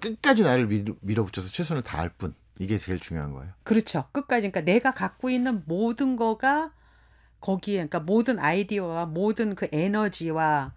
끝까지 나를 밀어, 붙여서 최선을 다할 뿐 이게 제일 중요한 거예요. 그렇죠. 끝까지 그러니까 내가 갖고 있는 모든 거가 거기에 그러니까 모든 아이디어와 모든 그 에너지와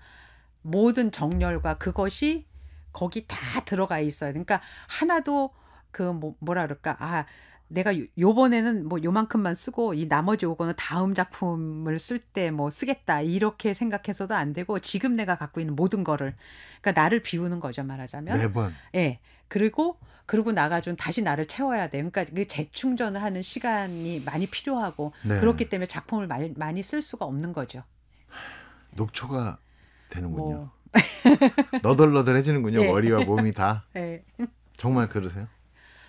모든 정렬과 그것이 거기 다 들어가 있어요. 그러니까 하나도 그 뭐, 뭐라 그럴까? 아, 내가 요, 번에는뭐 요만큼만 쓰고 이 나머지 요거는 다음 작품을 쓸 때 뭐 쓰겠다 이렇게 생각해서도 안 되고 지금 내가 갖고 있는 모든 거를 그러니까 나를 비우는 거죠 말하자면 매번 예 그리고 그러고 나가 준 다시 나를 채워야 돼 그러니까 그 재충전을 하는 시간이 많이 필요하고 네. 그렇기 때문에 작품을 많이 많이 쓸 수가 없는 거죠 녹초가 되는군요. 뭐. (laughs) 너덜너덜해지는군요. 예. 머리와 몸이 다. 예. 정말 그러세요?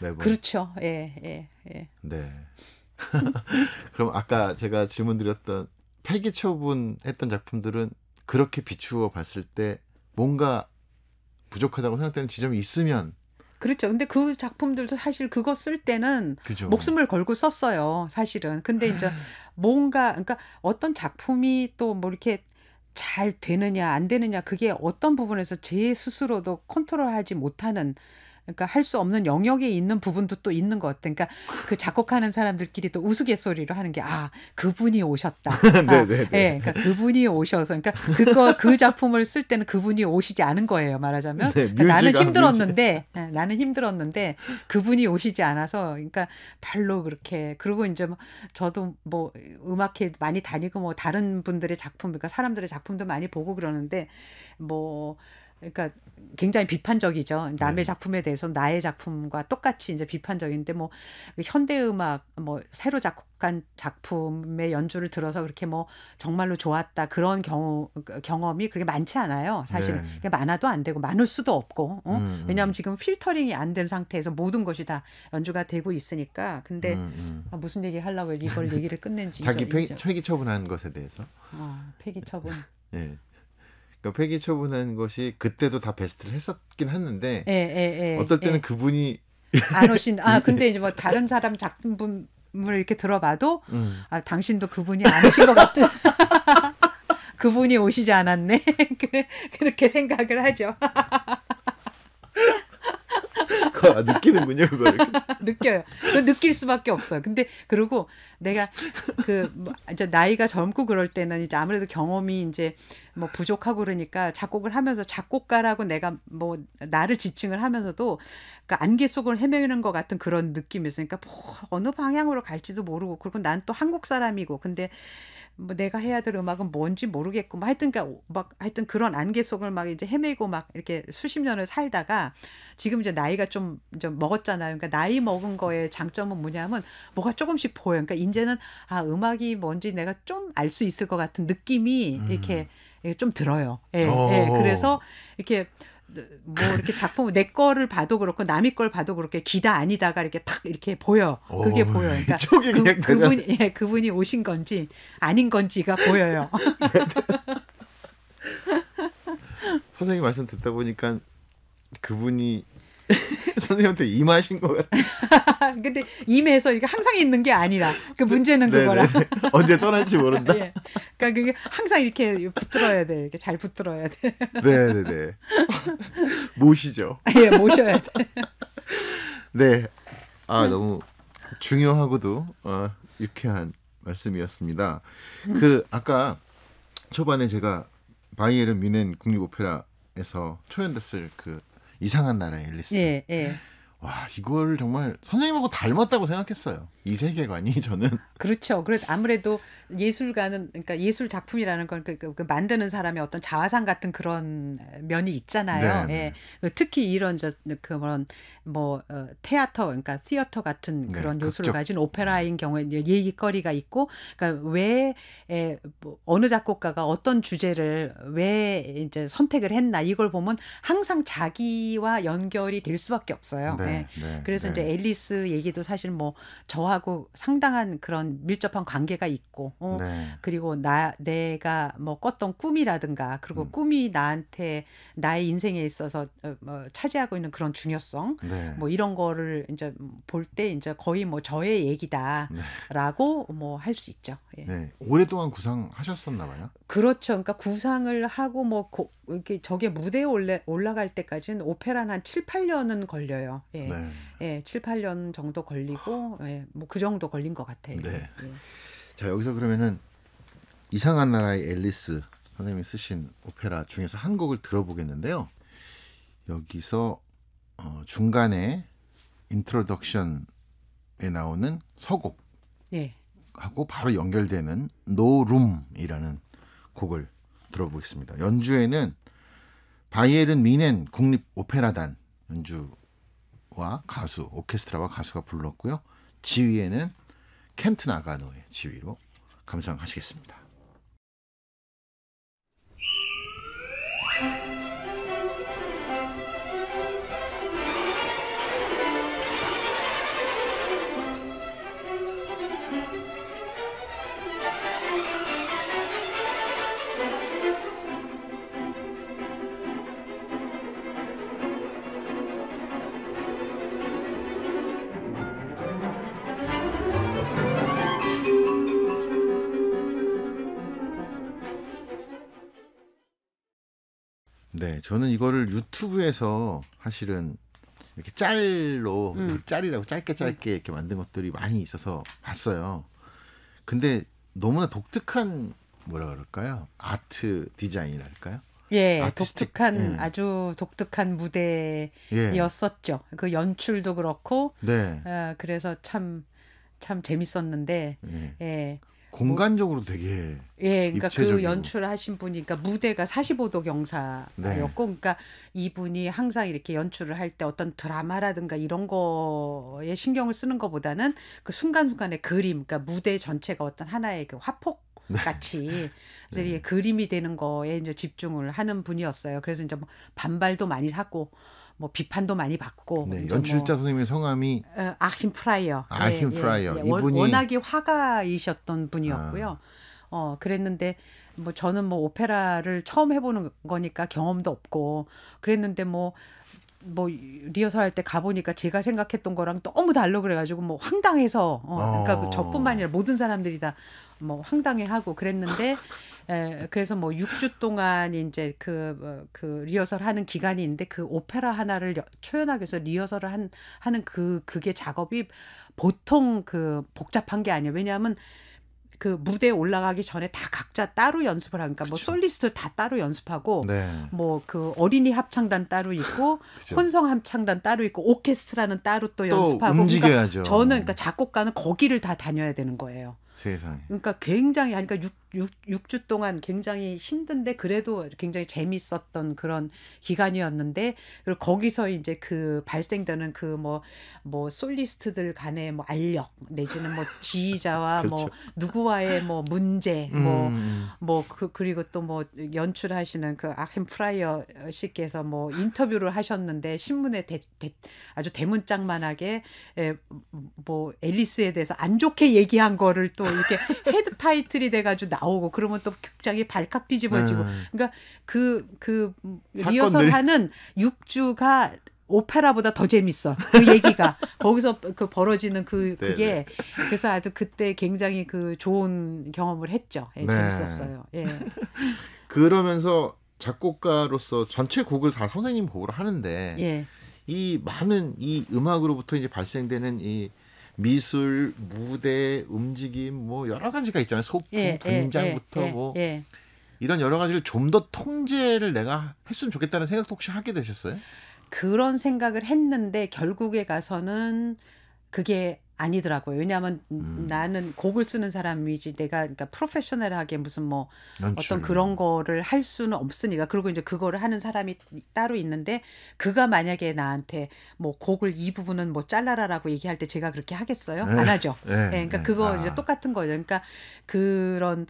매번. 그렇죠. 예, 예, 예. 네. (laughs) 그럼 아까 제가 질문드렸던 폐기 처분했던 작품들은 그렇게 비추어 봤을 때 뭔가 부족하다고 생각되는 지점이 있으면 그렇죠. 근데 그 작품들도 사실 그거 쓸 때는 그죠. 목숨을 걸고 썼어요. 사실은. 근데 이제 뭔가 그러니까 어떤 작품이 또 뭐 이렇게 잘 되느냐 안 되느냐 그게 어떤 부분에서 제 스스로도 컨트롤하지 못하는 그러니까 할 수 없는 영역에 있는 부분도 또 있는 것 같아. 그러니까 그 작곡하는 사람들끼리 또 우스갯소리로 하는 게 아 그분이 오셨다. 아, (laughs) 네, 네, 네. 아, 예, 그러니까 그분이 오셔서 그러니까 그거 그 작품을 쓸 때는 그분이 오시지 않은 거예요. 말하자면 네, 그러니까 나는 힘들었는데 네, 나는 힘들었는데 그분이 오시지 않아서 그러니까 별로 그렇게 그리고 이제 뭐 저도 뭐 음악회 많이 다니고 뭐 다른 분들의 작품 그러니까 사람들의 작품도 많이 보고 그러는데 뭐 그러니까 굉장히 비판적이죠. 남의 네. 작품에 대해서 나의 작품과 똑같이 이제 비판적인데 뭐 그 현대 음악 뭐 새로 작곡한 작품의 연주를 들어서 그렇게 뭐 정말로 좋았다 그런 경우 경험이 그렇게 많지 않아요. 사실 네. 많아도 안 되고 많을 수도 없고 어? 음, 음. 왜냐하면 지금 필터링이 안 된 상태에서 모든 것이 다 연주가 되고 있으니까. 근데 음, 음. 아, 무슨 얘기 하려고 이걸 얘기를 끝낸지 자기 폐기, 처분한 것에 대해서. 어, 폐기 처분. 네. (laughs) 그러니까 폐기 처분한 것이 그때도 다 베스트를 했었긴 했는데 예, 예, 예, 어떨 때는 예. 그분이 안 오신 아 (laughs) 예. 근데 이제 뭐 다른 사람 작품을 이렇게 들어봐도 음. 아 당신도 그분이 안 오신 것 같은 (laughs) 그분이 오시지 않았네 (laughs) 그, 그렇게 생각을 하죠. 아, 느끼는군요, 그걸. (laughs) 느껴요. 그 느낄 수밖에 없어요. 근데 그리고 내가 그뭐 이제 나이가 젊고 그럴 때는 이제 아무래도 경험이 이제 뭐 부족하고 그러니까 작곡을 하면서 작곡가라고 내가 뭐 나를 지칭을 하면서도 그 안개 속을 헤매는 것 같은 그런 느낌이 있으니까 뭐 어느 방향으로 갈지도 모르고 그리고 난 또 한국 사람이고 근데 뭐 내가 해야 될 음악은 뭔지 모르겠고 뭐 그러니까 막 하여튼 그막 니까 하여튼 그런 안개 속을 막 이제 헤매고 막 이렇게 수십 년을 살다가 지금 이제 나이가 좀 좀, 먹었잖아요. 그러니까 나이 먹은 거의 장점은 뭐냐면 뭐가 조금씩 보여. 그러니까 이제는 아, 음악이 뭔지 내가 좀 알 수 있을 것 같은 느낌이 음. 이렇게 좀 들어요. 예, 예. 어. 그래서 이렇게 뭐 이렇게 작품 내 거를 봐도 그렇고 남의 걸 봐도 그렇게 기다 아니다가 이렇게 탁 이렇게 보여 그게 어. 보여 그러니까 그, 그분 예 그분이 오신 건지 아닌 건지가 보여요 (laughs) (laughs) 선생님 말씀 듣다 보니까 그분이 (laughs) 선생님한테 임하신 것 같아요. (laughs) 근데 임해서 이게 항상 있는 게 아니라 그 문제는 네, 네, 그거라. 네. 언제 떠날지 모른다. (laughs) 예. 그러니까 그게 항상 이렇게 붙들어야 돼. 이렇게 잘 붙들어야 돼. 네네네. 모시죠. 예, 모셔야 돼. 네. 아 너무 중요하고도 어, 유쾌한 말씀이었습니다. 그 아까 초반에 제가 바이에른 뮌헨 국립 오페라에서 초연됐을 그 이상한 나라의 앨리스. 예, 예. 와 이걸 정말 선생님하고 닮았다고 생각했어요. 이 세계관이 (laughs) 저는 그렇죠. 그래 서 아무래도 예술가는 그러니까 예술 작품이라는 건 그, 그그 그 만드는 사람의 어떤 자화상 같은 그런 면이 있잖아요. 네, 네, 예. 특히 이런 저 그런 뭐 어, 테아터 그러니까 티어터 같은 네, 그런 네, 요소를 가진 오페라인 경우에 얘기거리가 있고 그러니까 왜 에, 예, 뭐, 어느 작곡가가 어떤 주제를 왜 이제 선택을 했나 이걸 보면 항상 자기와 연결이 될 수밖에 없어요. 네. 예. 네, 네, 그래서 네. 이제 앨리스 얘기도 사실 뭐 저하고 상당한 그런 밀접한 관계가 있고 어, 네. 그리고 나 내가 뭐 꿨던 꿈이라든가 그리고 음. 꿈이 나한테 나의 인생에 있어서 어, 뭐 차지하고 있는 그런 중요성 뭐 이런 거를 이제 볼 때 이제 거의 뭐 저의 얘기다라고 뭐 할 수 있죠. 예. 네. 오랫동안 구상하셨었나 봐요. 그렇죠. 그러니까 구상을 하고 뭐 고, 이렇게 저게 무대에 올라, 올라갈 때까지는 오페라는 한 7, 8년은 걸려요. 예. 예. 네. 예, 7, 8년 정도 걸리고 예, 뭐 그 정도 걸린 것 같아요. 네. 예. 자, 여기서 그러면은 이상한 나라의 앨리스 선생님이 쓰신 오페라 중에서 한 곡을 들어보겠는데요. 여기서 어, 중간에 인트로덕션에 나오는 서곡 예. 하고 바로 연결되는 노룸이라는 곡을 들어보겠습니다. 연주에는 바이에른 미넨 국립 오페라단 연주 와 가수, 오케스트라와 가수가 불렀고요. 지휘에는 켄트 나가노의 지휘로 감상하시겠습니다. 네, 저는 이거를 유튜브에서 사실은 이렇게 짤로 음. 그 짤이라고 짧게 짧게 이렇게 만든 것들이 많이 있어서 봤어요. 근데 너무나 독특한 뭐라 그럴까요? 아트 디자인이랄까요? 예, 독특한 예. 아주 독특한 무대였었죠. 예. 그 연출도 그렇고, 네. 어, 그래서 참 참 재밌었는데, 예. 예. 공간적으로 되게 예, 그러니까 그 입체적이고. 그 연출하신 분이 니까 그러니까 무대가 45도 경사였고, 네. 그러니까 이분이 항상 이렇게 연출을 할 때 어떤 드라마라든가 이런 거에 신경을 쓰는 것보다는 그 순간순간의 그림, 그러니까 무대 전체가 어떤 하나의 그 화폭 네. 같이 그 (laughs) 네. 그림이 되는 거에 이제 집중을 하는 분이었어요. 그래서 이제 뭐 반발도 많이 샀고 뭐 비판도 많이 받고 네, 연출자 뭐, 선생님의 성함이 어, 아힘 프라이어. 아, 아힘 예, 예. 프라이어. 예, 예. 이분이 워낙에 화가이셨던 분이었고요. 아. 어 그랬는데 뭐 저는 뭐 오페라를 처음 해보는 거니까 경험도 없고 그랬는데 뭐뭐 뭐 리허설 할때 가보니까 제가 생각했던 거랑 너무 달라 그래가지고 뭐 황당해서 어, 그러니까 뭐 어. 저뿐만 아니라 모든 사람들이 다 뭐 황당해하고 그랬는데 (laughs) 에, 예, 그래서 뭐 6주 동안 이제 그, 뭐, 그 리허설 하는 기간이 있는데 그 오페라 하나를 초연하기 위해서 리허설을 한, 하는 그, 그게 작업이 보통 그 복잡한 게 아니에요. 왜냐하면 그 무대에 올라가기 전에 다 각자 따로 연습을 하니까 뭐 그쵸. 뭐 솔리스트 다 따로 연습하고 네. 뭐그 어린이 합창단 따로 있고 (laughs) 혼성 합창단 따로 있고 오케스트라는 따로 또, 또 연습하고 그러니까 움직여야죠. 그러니까 저는 그러니까 작곡가는 거기를 다 다녀야 되는 거예요. 세상에. 그러니까 굉장히 그러니까 6 6, 6주 동안 굉장히 힘든데 그래도 굉장히 재밌었던 그런 기간이었는데 그리고 거기서 이제 그 발생되는 그 뭐뭐 뭐 솔리스트들 간의 뭐 알력 내지는 뭐 지휘자와 (laughs) 그렇죠. 뭐 누구와의 뭐 문제 뭐뭐 음. 뭐, 음, 음. 뭐 그, 그리고 또 뭐 연출하시는 그 아햄 프라이어 씨께서 뭐 인터뷰를 하셨는데 신문에 대, 대, 아주 대문짝만하게 에, 예, 뭐 앨리스에 대해서 안 좋게 얘기한 거를 또 이렇게 (laughs) 헤드 타이틀이 돼가지고 나오고 그러면 또 극장이 발칵 뒤집어지고 네. 그러니까 그그 그 리허설하는 6주가 오페라보다 더 재밌어. 그 얘기가 (laughs) 거기서 그 벌어지는 그 네, 그게 네네. 그래서 아주 그때 굉장히 그 좋은 경험을 했죠. 예, 네. 재밌었어요. 예. (laughs) 그러면서 작곡가로서 전체 곡을 다 선생님 곡으로 하는데 예. 이 많은 이 음악으로부터 이제 발생되는 이 미술, 무대, 움직임 뭐 여러 가지가 있잖아요. 소품, 예, 예, 분장부터 예, 뭐 이런 여러 가지를 좀 더 통제를 내가 했으면 좋겠다는 생각도 혹시 하게 되셨어요? 그런 생각을 했는데 결국에 가서는 그게 아니더라고요. 왜냐하면 음. 나는 곡을 쓰는 사람이지 내가 그러니까 프로페셔널하게 무슨 뭐 연출. 어떤 그런 거를 할 수는 없으니까 그리고 이제 그거를 하는 사람이 따로 있는데 그가 만약에 나한테 뭐 곡을 이 부분은 뭐 잘라라라고 얘기할 때 제가 그렇게 하겠어요? 네. 안 하죠. 네. 네. 그러니까 네. 그거 아. 이제 똑같은 거예요 그러니까 그런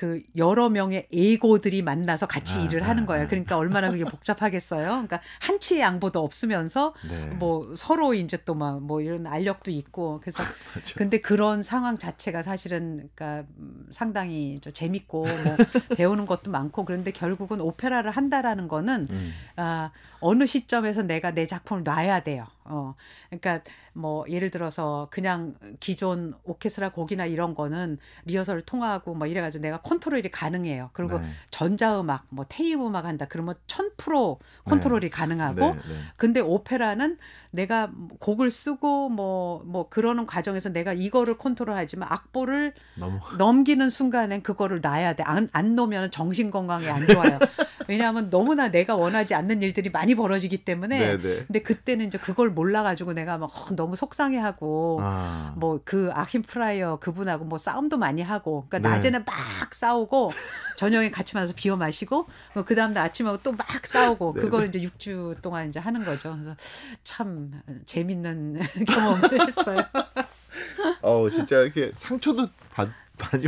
그 여러 명의 에고들이 만나서 같이 아, 일을 네, 하는 거예요. 네. 그러니까 얼마나 그게 복잡하겠어요. 그러니까 한치의 양보도 없으면서 네. 뭐 서로 이제 또 막 뭐 이런 알력도 있고 그래서 그렇죠. (laughs) 근데 그런 상황 자체가 사실은 그러니까 상당히 좀 재밌고 뭐 (laughs) 배우는 것도 많고 그런데 결국은 오페라를 한다라는 거는 음. 아 어느 시점에서 내가 내 작품을 놔야 돼요. 어. 그러니까 뭐 예를 들어서 그냥 기존 오케스트라 곡이나 이런 거는 리허설을 통하고 뭐 이래 가지고 내가 컨트롤이 가능해요. 그리고 네. 전자음악 뭐 테이프 음악 한다 그러면 1000% 컨트롤이 네. 가능하고 네, 네, 근데 오페라는 내가 곡을 쓰고 뭐뭐 뭐 그러는 과정에서 내가 이거를 컨트롤하지만 악보를 너무... 넘기는 순간엔 그거를 놔야 돼. 안, 안 놓으면 정신 건강이안 좋아요. 왜냐하면 너무나 내가 원하지 않는 일들이 많이 벌어지기 때문에 네, 네. 근데 그때는 이제 그걸 못 몰라가지고 내가 막 너무 속상해하고 아. 뭐그 아킴 프라이어 그분하고 뭐 싸움도 많이 하고 그러니까 네. 낮에는 막 싸우고 저녁에 같이 만나서 비어 마시고 뭐 그 다음 날 아침하고 또 막 싸우고 네. 그걸 이제 6주 동안 이제 하는 거죠. 그래서 참 재밌는 (laughs) 경험을 했어요. 어 진짜 이렇게 상처도 받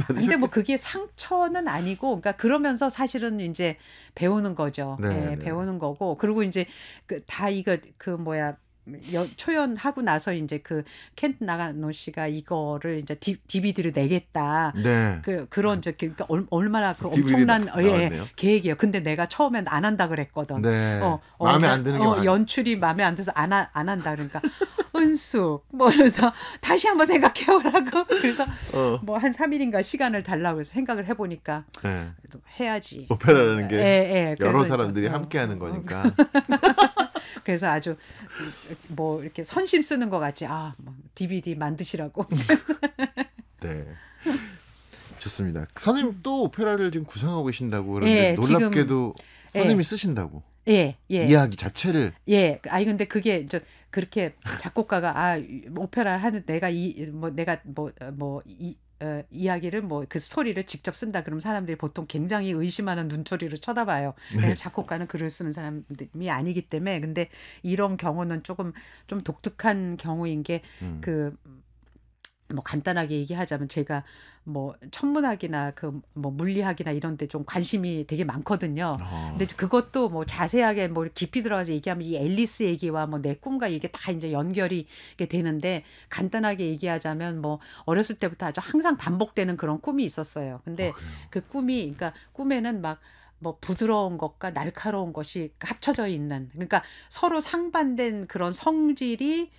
근데 뭐 그게 상처는 아니고, 그러니까 그러면서 사실은 이제 배우는 거죠. 네, 예, 네. 배우는 거고, 그리고 이제 그 다 이거 그 뭐야 여, 초연하고 나서 이제 그 켄트 나가노 씨가 이거를 이제 디, DVD로 내겠다. 네. 그 그런 저 그, 그러니까 얼마나 그 엄청난 예, 계획이에요. 근데 내가 처음엔 안 한다 그랬거든. 네. 어, 어, 마음에 안 드는 게 어, 연출이 마음에 안 들어서 안안 안 한다 그러니까 (laughs) 은수 뭐 그래서 다시 한번 생각해보라고 (laughs) 그래서 어. 뭐한 3일인가 시간을 달라고 해서 생각을 해보니까 네. 해야지. 오페라라는 어, 게 예, 예. 여러 사람들이 어. 함께하는 거니까. (laughs) 그래서 아주 뭐 이렇게 선심 쓰는 것 같이 아뭐 DVD 만드시라고. (laughs) 네. 좋습니다. 선생님 음. 또 오페라를 지금 구상하고 계신다고 그런데 예, 놀랍게도 지금, 선생님이 예. 쓰신다고. 예, 예. 이야기 자체를. 예. 아니 근데 그게 저 그렇게 작곡가가 아 오페라 하는 내가 이 뭐 내가 뭐 어, 뭐, 이 어, 이야기를 뭐 그 스토리를 직접 쓴다 그러면 사람들이 보통 굉장히 의심하는 눈초리로 쳐다봐요. 네. 어, 작곡가는 글을 쓰는 사람이 아니기 때문에 근데 이런 경우는 조금 좀 독특한 경우인 게그 음. 그뭐 간단하게 얘기하자면 제가 뭐 천문학이나 그 뭐 물리학이나 이런 데 좀 관심이 되게 많거든요. 아. 근데 그것도 뭐 자세하게 뭐 깊이 들어가서 얘기하면 이 앨리스 얘기와 뭐 내 꿈과 이게 다 이제 연결이 되는데 간단하게 얘기하자면 뭐 어렸을 때부터 아주 항상 반복되는 그런 꿈이 있었어요. 근데 어, 그 꿈이 그러니까 꿈에는 막 뭐 부드러운 것과 날카로운 것이 합쳐져 있는 그러니까 서로 상반된 그런 성질이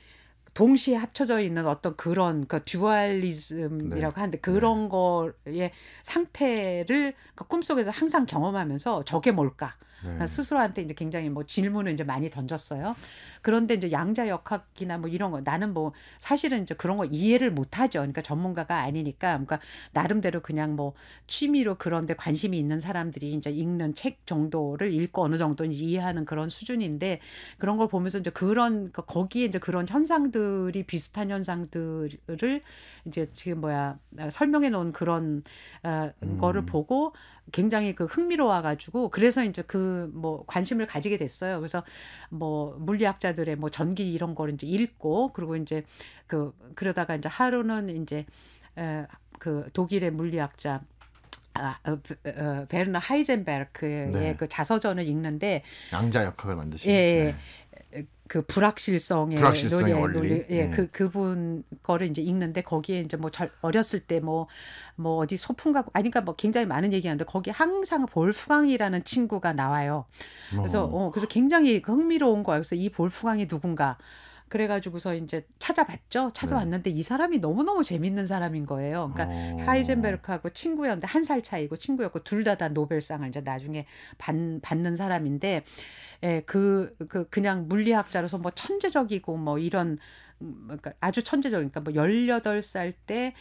동시에 합쳐져 있는 어떤 그런 그 듀얼리즘이라고 네. 하는데 그런 네. 거의 상태를 그 꿈속에서 항상 경험하면서 저게 뭘까? 네. 그러니까 스스로한테 이제 굉장히 뭐 질문을 이제 많이 던졌어요. 그런데 이제 양자 역학이나 뭐 이런 거 나는 뭐 사실은 이제 그런 거 이해를 못 하죠. 그러니까 전문가가 아니니까 그러니까 나름대로 그냥 뭐 취미로 그런데 관심이 있는 사람들이 이제 읽는 책 정도를 읽고 어느 정도 이해하는 그런 수준인데 그런 걸 보면서 이제 그런 그 거기에 이제 그런 현상들이 비슷한 현상들을 이제 지금 뭐야 어, 설명해 놓은 그런 어, 음. 거를 보고 굉장히 그 흥미로워가지고 그래서 이제 그 뭐 관심을 가지게 됐어요. 그래서 뭐 물리학자들의 뭐 전기 이런 거를 이제 읽고 그리고 이제 그 그러다가 이제 하루는 이제 에, 그 독일의 물리학자 아, 어, 어, 베르나 하이젠베르크의 네. 그 자서전을 읽는데 양자 역학을 만드신 예, 예. 네. 그 불확실성의, 불확실성의 논리, 원리. 논리, 예, 음. 그 그분 거를 이제 읽는데 거기에 이제 뭐 절, 어렸을 때 뭐뭐 뭐 어디 소풍 가고 아니 그니까뭐 굉장히 많은 얘기하는데 거기 항상 볼프강이라는 친구가 나와요. 그래서 어, 어 그래서 굉장히 흥미로운 거예요. 그래서 이 볼프강이 누군가 그래가지고서 이제 찾아봤죠. 찾아봤는데 네. 이 사람이 너무너무 재밌는 사람인 거예요. 그러니까 오. 어. 하이젠베르크하고 친구였는데 한 살 차이고 친구였고 둘 다 다 노벨상을 이제 나중에 받, 받는 사람인데 예, 그, 그 그냥 물리학자로서 뭐 천재적이고 뭐 이런 음, 그러니까 아주 천재적이니까 뭐 18살 때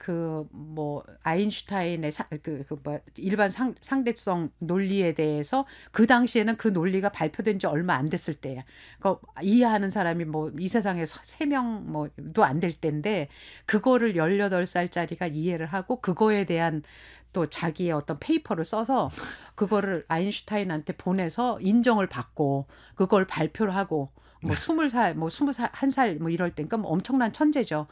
그뭐 아인슈타인의 사, 그, 그 뭐 일반 상, 상대성 논리에 대해서 그 당시에는 그 논리가 발표된 지 얼마 안 됐을 때야. 그 그러니까 이해하는 사람이 뭐 이 세상에 세 명 뭐도 안 될 때인데 그거를 열여덟 살짜리가 이해를 하고 그거에 대한 또 자기의 어떤 페이퍼를 써서 그거를 아인슈타인한테 보내서 인정을 받고 그걸 발표를 하고 뭐 네. 스물 살, 뭐 스무 살, 한 살 뭐 이럴 때, 그니까뭐 엄청난 천재죠.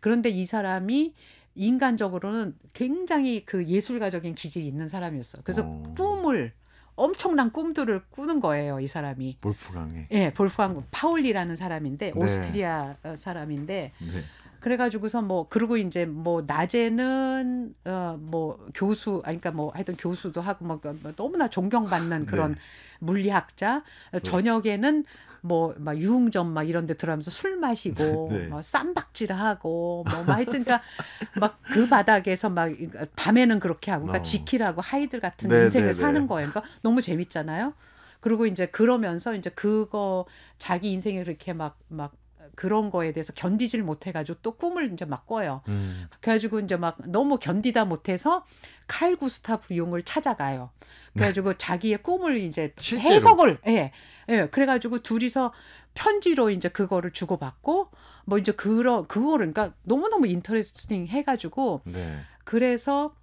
그런데 이 사람이 인간적으로는 굉장히 그 예술가적인 기질이 있는 사람이었어. 요 그래서 어. 꿈을 엄청난 꿈들을 꾸는 거예요, 이 사람이. 볼프강이. 예, 네, 볼프강 파울리라는 사람인데 네. 오스트리아 어, 사람인데 네. 그래가지고서 뭐 그리고 이제 뭐 낮에는 어 뭐 교수 아니 그러니까 뭐 하여튼 교수도 하고 막 뭐, 뭐, 너무나 존경받는 네. 그런 네. 물리학자 저녁에는 뭐막 유흥점 막 이런 데 들어가면서 술 마시고 (laughs) 네. 뭐 뭐, 뭐 그러니까 막 쌈박질하고 뭐 막 하여튼 그니까막 그 바닥에서 막 그러니까 밤에는 그렇게 하고 그러니까 어. 지키라고 하이들 같은 네, 인생을 네, 네, 사는 거예요. 그러니까 너무 재밌잖아요. 그리고 이제 그러면서 이제 그거 자기 인생에 그렇게 막막 그런 거에 대해서 견디질 못해가지고 또 꿈을 이제 막 꿔요. 음. 그래가지고 이제 막 너무 견디다 못해서 칼 구스타프 용을 찾아가요. 그래가지고 네. 자기의 꿈을 이제 실제로. 해석을 예, 예. 그래가지고 둘이서 편지로 이제 그거를 주고받고 뭐 이제 그런 그거를 그러니까 너무너무 인터레스팅 해가지고 네. 그래서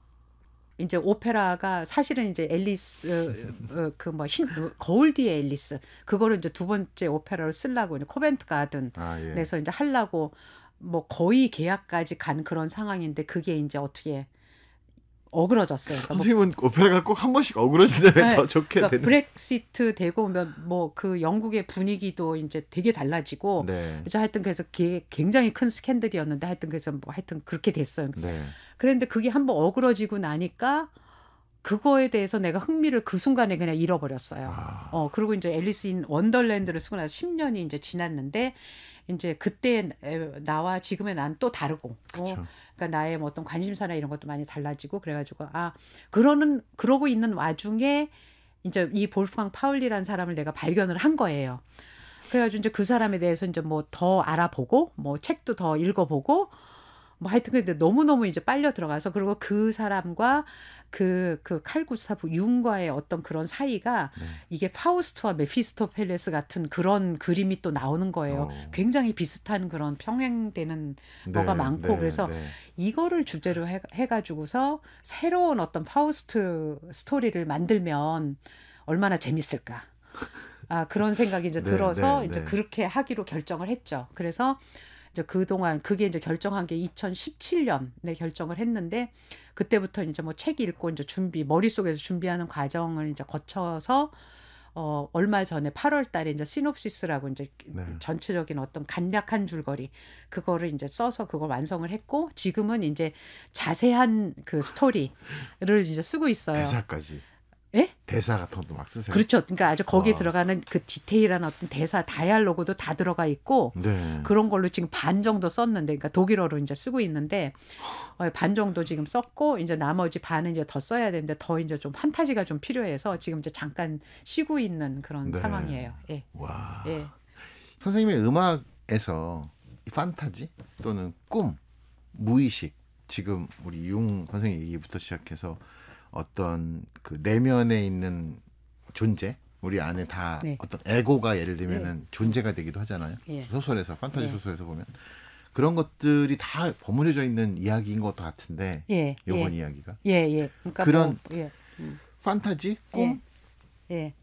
이제 오페라가 사실은 이제 앨리스 어, 어, 그뭐 어, 거울 뒤에 앨리스 그거를 이제 두 번째 오페라로 쓸라고 이제 코벤트 가든 아, 예. 내서 이제 할라고뭐 거의 계약까지 간 그런 상황인데 그게 이제 어떻게 어그러졌어요. 그러니까 뭐 선생님은 뭐, 오페라가 꼭 한 번씩 어그러지면 네. 더 좋게 그러니까 되는. 브렉시트 되고 뭐그 뭐 영국의 분위기도 이제 되게 달라지고 네. 그래서 하여튼 그래서 굉장히 큰 스캔들이었는데 하여튼 그래서 뭐 하여튼 그렇게 됐어요. 네. 그런데 그게 한번 어그러지고 나니까 그거에 대해서 내가 흥미를 그 순간에 그냥 잃어버렸어요. 아. 어 그리고 이제 앨리스 인 원더랜드를 쓰고 나서 10년이 이제 지났는데 이제 그때 나와 지금의 난 또 다르고. 그 어, 그러니까 나의 뭐 어떤 관심사나 이런 것도 많이 달라지고 그래가지고 아 그러는 그러고 있는 와중에 이제 이 볼프강 파울리라는 사람을 내가 발견을 한 거예요. 그래가지고 이제 그 사람에 대해서 이제 뭐 더 알아보고 뭐 책도 더 읽어보고 뭐 하여튼 근데 너무너무 이제 빨려 들어가서 그리고 그 사람과 그, 그 칼구스타프 융과의 어떤 그런 사이가 네. 이게 파우스트와 메피스토 펠레스 같은 그런 그림이 또 나오는 거예요. 어. 굉장히 비슷한 그런 평행되는 네, 뭐가 많고 네, 그래서 네. 이거를 주제로 해, 해가지고서 새로운 어떤 파우스트 스토리를 만들면 얼마나 재밌을까. 아, 그런 생각이 이제 네, 들어서 네, 이제 그렇게 하기로 결정을 했죠. 그래서 이제 그동안 그게 이제 결정한 게 2017년에 결정을 했는데 그때부터 이제 뭐 책 읽고 이제 준비 머릿속에서 준비하는 과정을 이제 거쳐서 어 얼마 전에 8월 달에 이제 시놉시스라고 이제 네. 전체적인 어떤 간략한 줄거리 그거를 이제 써서 그걸 완성을 했고 지금은 이제 자세한 그 스토리를 이제 쓰고 있어요. 대사까지. 예? 대사 같은 막 쓰세요. 그렇죠. 그러니까 아주 거기에 아. 들어가는 그 디테일한 어떤 대사 다이알로그도 다 들어가 있고 네. 그런 걸로 지금 반 정도 썼는데 그러니까 독일어로 이제 쓰고 있는데 어, 반 정도 지금 썼고 이제 나머지 반은 이제 더 써야 되는데 더 이제 좀 판타지가 좀 필요해서 지금 이제 잠깐 쉬고 있는 그런 네. 상황이에요. 예. 와. 예. 선생님의 음악에서 판타지 또는 꿈, 무의식 지금 우리 융 선생님 얘기부터 시작해서 어떤 그 내면에 있는 존재 우리 안에 다 네. 어떤 에고가 예를 들면은 네. 존재가 되기도 하잖아요. 예. 소설에서 판타지 예. 소설에서 보면 그런 것들이 다 버무려져 있는 이야기인 것 같은데 예. 이번 예. 이야기가 예예 예. 그러니까 그런 뭐, 예. 음. 판타지 꿈 예.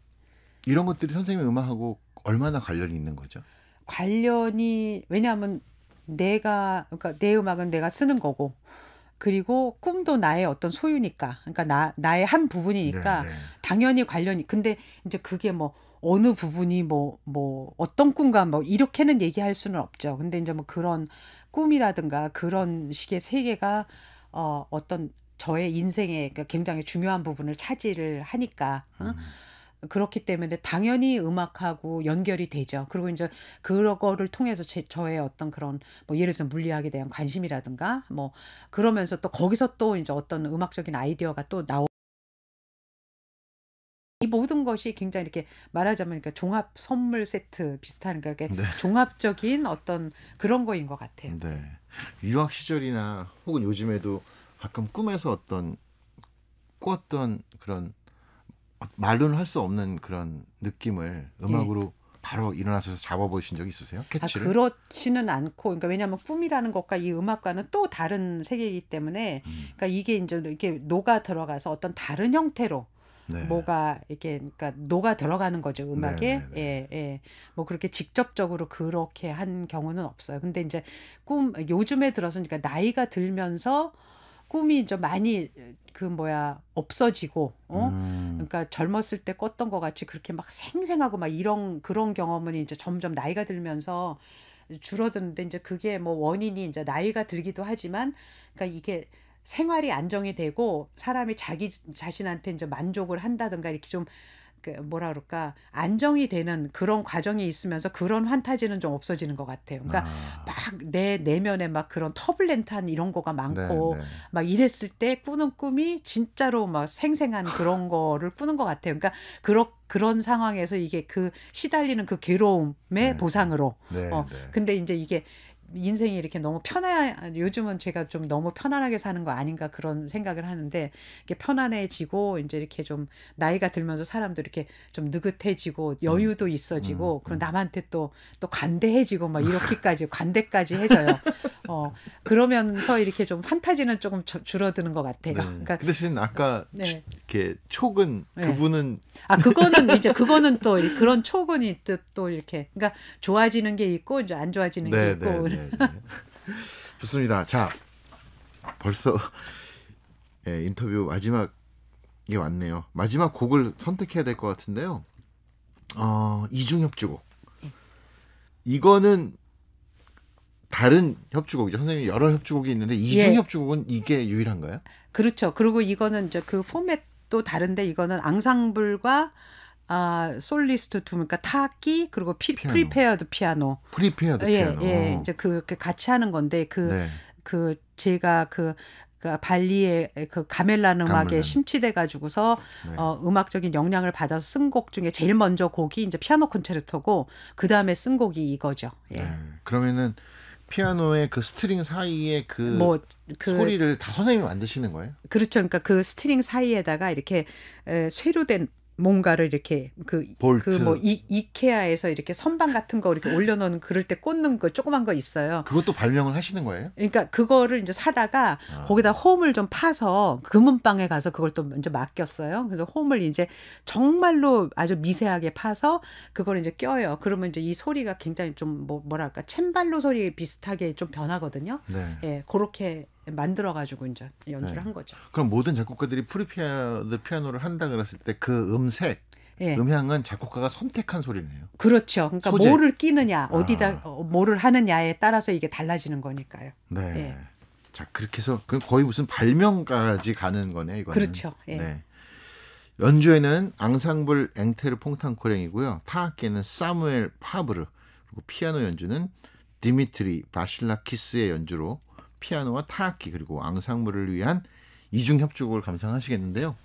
이런 것들이 선생님 음악하고 얼마나 관련이 있는 거죠? 관련이 왜냐하면 내가 그러니까 내 음악은 내가 쓰는 거고 그리고 꿈도 나의 어떤 소유니까 그러니까 나 나의 한 부분이니까 네네. 네. 당연히 관련이 근데 이제 그게 뭐 어느 부분이 뭐뭐 뭐 어떤 꿈과 뭐 이렇게는 얘기할 수는 없죠. 근데 이제 뭐 그런 꿈이라든가 그런 식의 세계가 어 어떤 저의 인생에 그러니까 굉장히 중요한 부분을 차지를 하니까 어? 음. 그렇기 때문에 당연히 음악하고 연결이 되죠. 그리고 이제 그거를 통해서 제, 저의 어떤 그런 뭐 예를 들어서 물리학에 대한 관심이라든가 뭐 그러면서 또 거기서 또 이제 어떤 음악적인 아이디어가 또 나오 이 모든 것이 굉장히 이렇게 말하자면 그러니까 종합 선물 세트 비슷한 그러니까 네. 종합적인 어떤 그런 거인 것 같아요. 네. 유학 시절이나 혹은 요즘에도 가끔 꿈에서 어떤 꿨던 그런 말로는 할 수 없는 그런 느낌을 네. 음악으로 네. 바로 일어나서 잡아보신 적 있으세요? 아, 캐치를? 아, 그렇지는 않고, 그러니까 왜냐하면 꿈이라는 것과 이 음악과는 또 다른 세계이기 때문에, 음. 그러니까 이게 이제 이렇게 녹아 들어가서 어떤 다른 형태로 네. 뭐가 이렇게 그러니까 녹아 들어가는 거죠 음악에 네, 네, 네. 예, 예. 뭐 그렇게 직접적으로 그렇게 한 경우는 없어요. 근데 이제 꿈 요즘에 들어서 니까 그러니까 나이가 들면서 꿈이 좀 많이 그 뭐야 없어지고 어 음. 그러니까 젊었을 때 껐던 것 같이 그렇게 막 생생하고 막 이런 그런 경험은 이제 점점 나이가 들면서 줄어드는데 이제 그게 뭐 원인이 이제 나이가 들기도 하지만 그러니까 이게 생활이 안정이 되고 사람이 자기 자신한테 이제 만족을 한다든가 이렇게 좀그 뭐라 그럴까 안정이 되는 그런 과정이 있으면서 그런 환타지는 좀 없어지는 것 같아요. 그러니까 아. 막내 내면에 막 그런 터블렌트한 이런 거가 많고 네, 네. 막 이랬을 때 꾸는 꿈이 진짜로 막 생생한 그런 (laughs) 거를 꾸는 것 같아요. 그러니까 그렇 그런 상황에서 이게 그 시달리는 그 괴로움의 네. 보상으로. 네, 어, 네. 근데 이제 이게 인생이 이렇게 너무 편안 요즘은 제가 좀 너무 편안하게 사는 거 아닌가 그런 생각을 하는데 이게 편안해지고 이제 이렇게 좀 나이가 들면서 사람도 이렇게 좀 느긋해지고 여유도 음. 있어지고 음, 음, 그럼 남한테 또또 또 관대해지고 막 이렇게까지 (laughs) 관대까지 해져요. 어 그러면서 이렇게 좀 판타지는 조금 저, 줄어드는 것 같아요. 네. 그러니까 그 대신 아까 네. 이렇게 촉은 네. 그분은 네. 아 그거는 (laughs) 이제 그거는 또 그런 촉은 또, 또 이렇게 그러니까 좋아지는 게 있고 이제 안 좋아지는 게 네, 있고 네, 예, 예. (laughs) 좋습니다. 자, 벌써 예, 인터뷰 마지막이 왔네요. 마지막 곡을 선택해야 될 것 같은데요. 어, 이중협 주곡. 예. 이거는 다른 협주곡이죠. 선생님 여러 협주곡이 있는데 이중 협주곡은 이게 유일한가요? 그렇죠. 그리고 이거는 이제 그 포맷도 다른데 이거는 앙상블과 아, 솔리스트 두 그러니까 타악기 그리고 피, 피아노. 프리페어드 피아노. 프리페어드 예, 피아노. 예, 이제 그 같이 하는 건데 그그 네. 그 제가 그 그러니까 발리의 그, 그 가멜란 음악에 가멜란. 심취돼 가지고서 네. 어, 음악적인 영향을 받아서 쓴 곡 중에 제일 먼저 곡이 이제 피아노 콘체르토고 그 다음에 쓴 곡이 이거죠. 예. 네. 그러면은 피아노의 그 스트링 사이에 그, 뭐, 그, 소리를 다 선생님이 만드시는 거예요? 그렇죠. 그러니까 그 스트링 사이에다가 이렇게 에, 쇠로된 뭔가를 이렇게 그그뭐 이케아에서 이렇게 선반 같은 거 이렇게 올려놓은 그럴 때 꽂는 거 그 조그만 거 있어요. 그것도 발명을 하시는 거예요? 그러니까 그거를 이제 사다가 아. 거기다 홈을 좀 파서 금은방에 가서 그걸 또 먼저 맡겼어요. 그래서 홈을 이제 정말로 아주 미세하게 파서 그걸 이제 껴요. 그러면 이제 이 소리가 굉장히 좀뭐 뭐랄까 챔발로 소리 비슷하게 좀 변하거든요. 네. 예, 그렇게 만들어가지고 이제 연주를 네. 한 거죠. 그럼 모든 작곡가들이 프리피아노 피아노를 한다 그랬을 때 그 음색, 예. 음향은 작곡가가 선택한 소리네요. 그렇죠. 그러니까 소재. 뭐를 끼느냐, 어디다 아. 어, 뭐를 하느냐에 따라서 이게 달라지는 거니까요. 네. 예. 자 그렇게 해서 그 거의 무슨 발명까지 가는 거네 이거는. 그렇죠. 예. 네. 연주에는 앙상블 앵테르 퐁탄코랭이고요. 타악기는 사무엘 파브르 그리고 피아노 연주는 디미트리 바실라키스의 연주로 피아노와 타악기 그리고 앙상블을 위한 이중 협주곡을 감상하시겠는데요.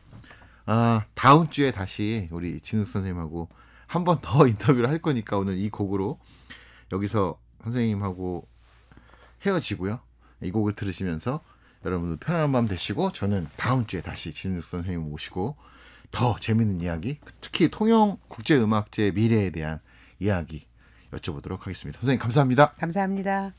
아, 다음 주에 다시 우리 진욱 선생님하고 한 번 더 (laughs) 인터뷰를 할 거니까 오늘 이 곡으로 여기서 선생님하고 헤어지고요. 이 곡을 들으시면서 여러분들 편안한 밤 되시고 저는 다음 주에 다시 진욱 선생님 모시고 더 재밌는 이야기, 특히 통영 국제 음악제 미래에 대한 이야기 여쭤보도록 하겠습니다. 선생님 감사합니다. 감사합니다.